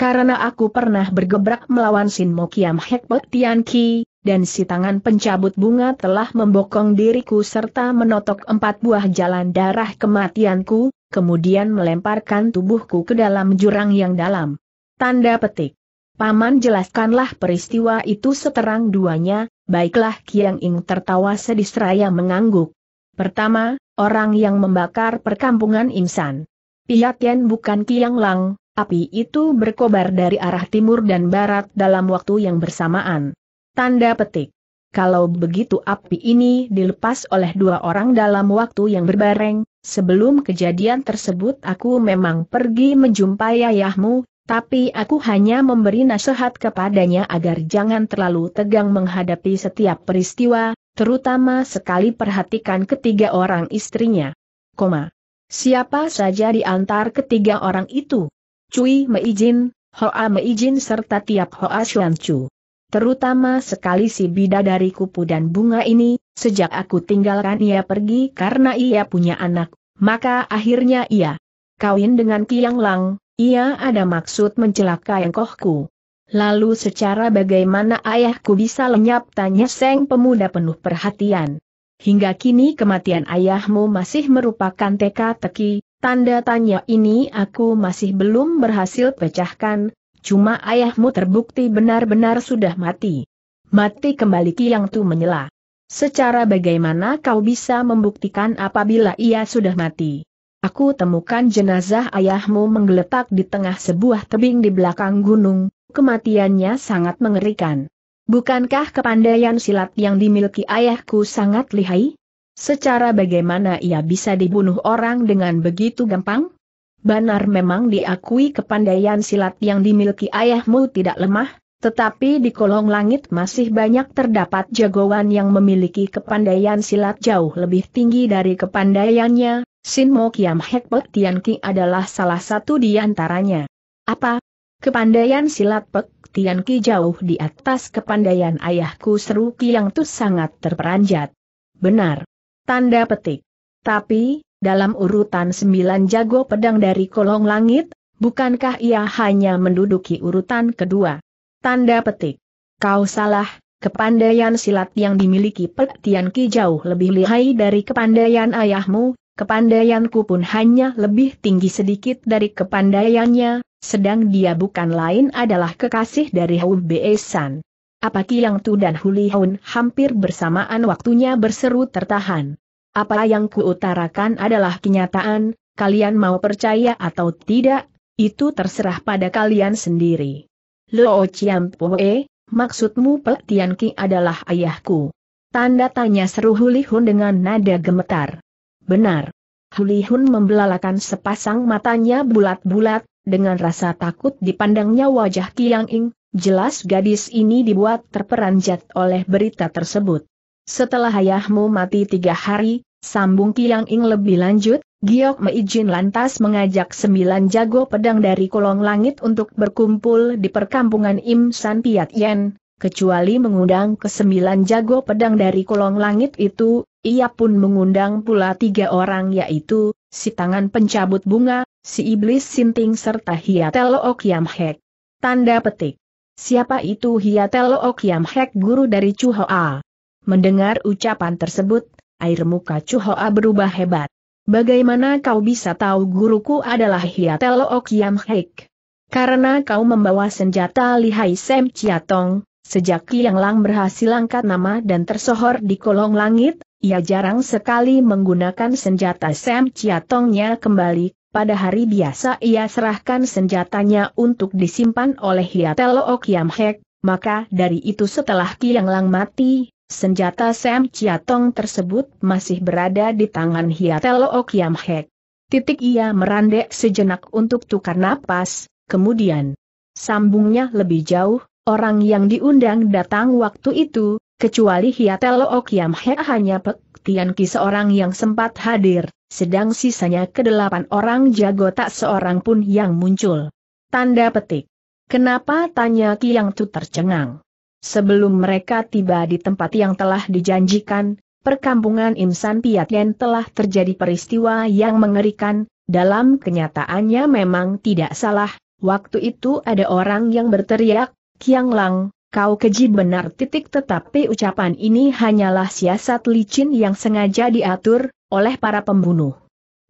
Karena aku pernah bergebrak melawan Sin Mokiam Hek Tian Ki, dan si tangan pencabut bunga telah membokong diriku serta menotok empat buah jalan darah kematianku, kemudian melemparkan tubuhku ke dalam jurang yang dalam. Tanda petik. Paman jelaskanlah peristiwa itu seterang duanya, baiklah Kiang Ing tertawa sedih seraya mengangguk. Pertama, orang yang membakar perkampungan Insan. Pihak Tian bukan Kiang Lang, Api itu berkobar dari arah timur dan barat dalam waktu yang bersamaan. Tanda petik. Kalau begitu api ini dilepas oleh dua orang dalam waktu yang berbareng, sebelum kejadian tersebut aku memang pergi menjumpai ayahmu, tapi aku hanya memberi nasihat kepadanya agar jangan terlalu tegang menghadapi setiap peristiwa, terutama sekali perhatikan ketiga orang istrinya. Koma. Siapa saja di antar ketiga orang itu? Cui Meijin, Hoa Meijin serta tiap Hoa Xuanchu. Terutama sekali si bidadari kupu dan bunga ini, sejak aku tinggalkan ia pergi karena ia punya anak, maka akhirnya ia kawin dengan Kiang Lang, ia ada maksud mencelakai engkohku. Lalu secara bagaimana ayahku bisa lenyap tanya Seng pemuda penuh perhatian. Hingga kini kematian ayahmu masih merupakan teka-teki, Tanda tanya ini aku masih belum berhasil pecahkan, cuma ayahmu terbukti benar-benar sudah mati. Mati kembali Yang Tu menyela. Secara bagaimana kau bisa membuktikan apabila ia sudah mati? Aku temukan jenazah ayahmu menggeletak di tengah sebuah tebing di belakang gunung, kematiannya sangat mengerikan. Bukankah kepandaian silat yang dimiliki ayahku sangat lihai? Secara bagaimana ia bisa dibunuh orang dengan begitu gampang? Banar memang diakui kepandaian silat yang dimiliki ayahmu tidak lemah, tetapi di kolong langit masih banyak terdapat jagoan yang memiliki kepandaian silat jauh lebih tinggi dari kepandaiannya, Sin Mo Kiam Hek Pek Tian Ki adalah salah satu di antaranya. Apa? Kepandaian silat Pek Tian Ki jauh di atas kepandaian ayahku seru Kiang yang tuh sangat terperanjat. Benar. Tanda petik. Tapi, dalam urutan sembilan jago pedang dari kolong langit, bukankah ia hanya menduduki urutan kedua? Tanda petik. Kau salah, kepandaian silat yang dimiliki Pek Tian Ki jauh lebih lihai dari kepandaian ayahmu, kepandaianku pun hanya lebih tinggi sedikit dari kepandaiannya, sedang dia bukan lain adalah kekasih dari Bei San. Apa Tiang Tu dan Huli Hun hampir bersamaan waktunya berseru tertahan. Apa yang kuutarakan adalah kenyataan, kalian mau percaya atau tidak, itu terserah pada kalian sendiri. Lo Chiam Poe, maksudmu Pek Tian Ki adalah ayahku. Tanda tanya seru Huli Hun dengan nada gemetar. Benar. Huli Hun membelalakan sepasang matanya bulat-bulat, dengan rasa takut dipandangnya wajah Kiang Ing, Jelas gadis ini dibuat terperanjat oleh berita tersebut. Setelah ayahmu mati tiga hari, sambung Kiang Ing lebih lanjut, Giok Meijin lantas mengajak sembilan jago pedang dari kolong langit untuk berkumpul di perkampungan Im San Piat Yen, kecuali mengundang ke sembilan jago pedang dari kolong langit itu, ia pun mengundang pula tiga orang yaitu, si tangan pencabut bunga, si iblis sinting serta Hiatel Okyam Hek. Tanda petik. Siapa itu Hiatel Telok Yam Hek guru dari Chu Hoa? Mendengar ucapan tersebut, air muka Chu Hoa berubah hebat. Bagaimana kau bisa tahu guruku adalah Hiatel Telok Yam Hek? Karena kau membawa senjata lihai Sem Chiatong, sejak Kiang Lang berhasil angkat nama dan tersohor di kolong langit, ia jarang sekali menggunakan senjata Sam Chiatongnya kembali, pada hari biasa ia serahkan senjatanya untuk disimpan oleh Hiatelo Okiamhek, Hek, maka dari itu setelah Kiang Lang mati, senjata Sam Chiatong tersebut masih berada di tangan Hiatelo Okiamhek. Hek. Titik ia merandek sejenak untuk tukar napas, kemudian sambungnya lebih jauh, orang yang diundang datang waktu itu, kecuali Hiatelo Okiamhek Hek hanya Pek Tian Ki seorang yang sempat hadir, sedang sisanya kedelapan orang jago tak seorang pun yang muncul. Tanda petik. Kenapa tanya Ki Yang Tu tercengang? Sebelum mereka tiba di tempat yang telah dijanjikan, perkampungan Imsan Piatien telah terjadi peristiwa yang mengerikan, dalam kenyataannya memang tidak salah, waktu itu ada orang yang berteriak, Kiang Lang, Kau keji benar titik tetapi ucapan ini hanyalah siasat licin yang sengaja diatur oleh para pembunuh.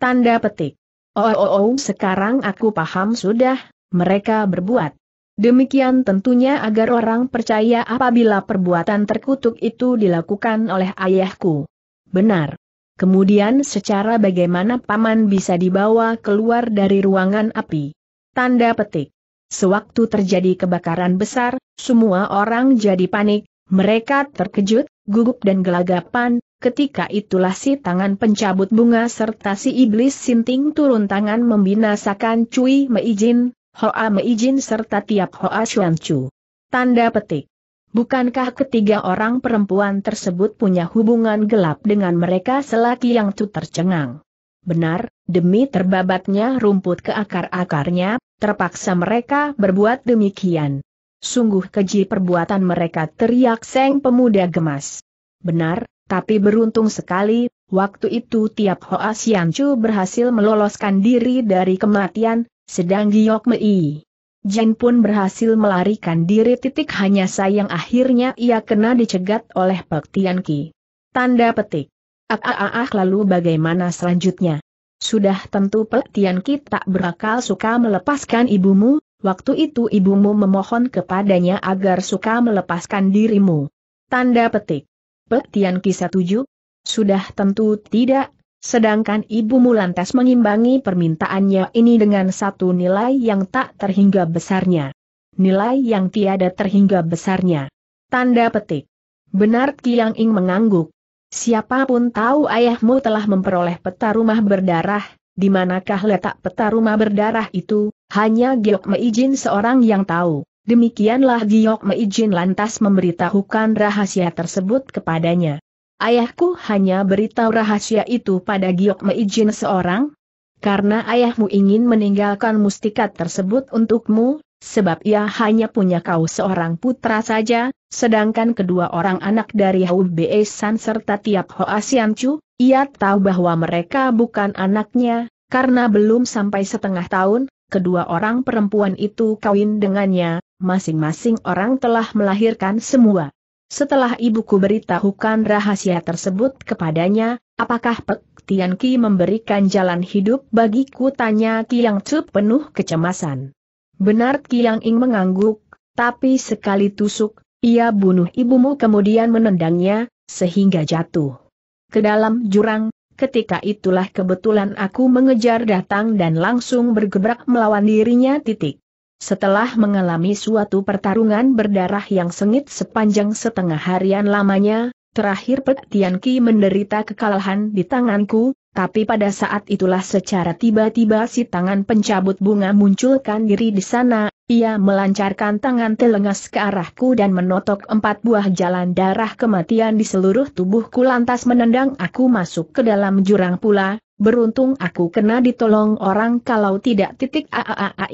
Tanda petik. Oh, oh, oh sekarang aku paham sudah, mereka berbuat. Demikian tentunya agar orang percaya apabila perbuatan terkutuk itu dilakukan oleh ayahku. Benar. Kemudian secara bagaimana paman bisa dibawa keluar dari ruangan api. Tanda petik. Sewaktu terjadi kebakaran besar, semua orang jadi panik, mereka terkejut, gugup dan gelagapan, ketika itulah si tangan pencabut bunga serta si iblis sinting turun tangan membinasakan Cui Meijin, Hoa Meijin serta tiap Hoa Shuanchu. Tanda petik. Bukankah ketiga orang perempuan tersebut punya hubungan gelap dengan mereka selaki yang tu tercengang? Benar, demi terbabatnya rumput ke akar-akarnya, terpaksa mereka berbuat demikian. Sungguh keji perbuatan mereka teriak Seng Pemuda gemas. Benar, tapi beruntung sekali, waktu itu tiap Hoa Siancu berhasil meloloskan diri dari kematian, sedang Giok Mei. Jen pun berhasil melarikan diri titik hanya sayang akhirnya ia kena dicegat oleh Pek Tian Ki. Tanda petik. Ah, ah, ah, lalu bagaimana selanjutnya? Sudah tentu pelatihan kita berakal suka melepaskan ibumu, waktu itu ibumu memohon kepadanya agar suka melepaskan dirimu. Tanda petik. Pelatihan kisah tujuh? Sudah tentu tidak, sedangkan ibumu lantas mengimbangi permintaannya ini dengan satu nilai yang tak terhingga besarnya. Nilai yang tiada terhingga besarnya. Tanda petik. Benar Kiang Ing mengangguk. Siapapun tahu ayahmu telah memperoleh peta rumah berdarah, di manakah letak peta rumah berdarah itu, hanya Giok Meijin seorang yang tahu. Demikianlah Giok Meijin lantas memberitahukan rahasia tersebut kepadanya. Ayahku hanya beritahu rahasia itu pada Giok Meijin seorang, karena ayahmu ingin meninggalkan mustikat tersebut untukmu, sebab ia hanya punya kau seorang putra saja, sedangkan kedua orang anak dari Hubei San serta tiap Hoa Sian Chu, ia tahu bahwa mereka bukan anaknya, karena belum sampai setengah tahun, kedua orang perempuan itu kawin dengannya, masing-masing orang telah melahirkan semua. Setelah ibuku beritahukan rahasia tersebut kepadanya, apakah Pek Tian Ki memberikan jalan hidup bagiku tanya Ki Yang Chu penuh kecemasan. Benar Kiang Ing mengangguk, tapi sekali tusuk, ia bunuh ibumu kemudian menendangnya, sehingga jatuh ke dalam jurang, ketika itulah kebetulan aku mengejar datang dan langsung bergebrak melawan dirinya titik. Setelah mengalami suatu pertarungan berdarah yang sengit sepanjang setengah harian lamanya, terakhir Pek Tian Ki menderita kekalahan di tanganku, tapi pada saat itulah secara tiba-tiba si tangan pencabut bunga munculkan diri di sana, ia melancarkan tangan telengas ke arahku dan menotok empat buah jalan darah kematian di seluruh tubuhku lantas menendang aku masuk ke dalam jurang pula, beruntung aku kena ditolong orang kalau tidak titik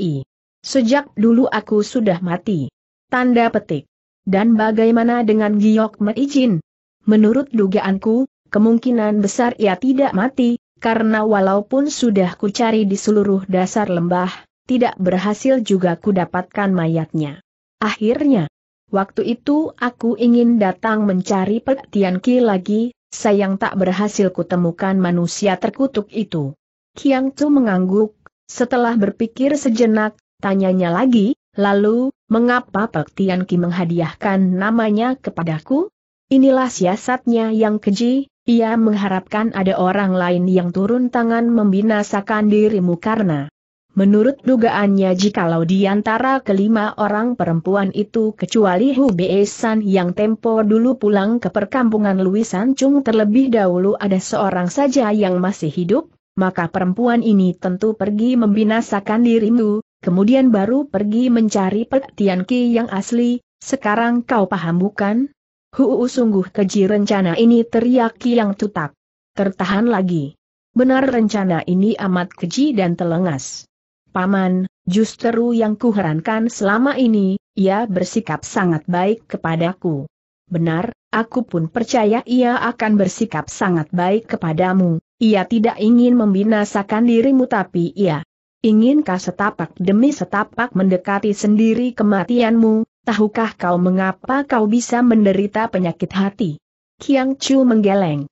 i. Sejak dulu aku sudah mati. Tanda petik. Dan bagaimana dengan Giok Meijin? Menurut dugaanku, kemungkinan besar ia tidak mati, karena walaupun sudah kucari di seluruh dasar lembah, tidak berhasil juga kudapatkan mayatnya. Akhirnya, waktu itu aku ingin datang mencari Petian Ki lagi, sayang tak berhasil kutemukan manusia terkutuk itu. Kiang Tu mengangguk, setelah berpikir sejenak, tanyanya lagi, lalu, mengapa Tian Ki menghadiahkan namanya kepadaku? Inilah siasatnya yang keji, ia mengharapkan ada orang lain yang turun tangan membinasakan dirimu karena Menurut dugaannya jikalau di antara kelima orang perempuan itu kecuali Hubei San yang tempo dulu pulang ke perkampungan Luisan Chung terlebih dahulu ada seorang saja yang masih hidup, maka perempuan ini tentu pergi membinasakan dirimu, kemudian baru pergi mencari Pek Tian Ki yang asli, sekarang kau paham bukan? Huu sungguh keji rencana ini teriak yang tutak. Tertahan lagi. Benar rencana ini amat keji dan telengas. Paman, justru yang kuherankan selama ini, ia bersikap sangat baik kepadaku. Benar, aku pun percaya ia akan bersikap sangat baik kepadamu, ia tidak ingin membinasakan dirimu tapi ia inginkah setapak demi setapak mendekati sendiri kematianmu, tahukah kau mengapa kau bisa menderita penyakit hati? Kiang Chu menggeleng.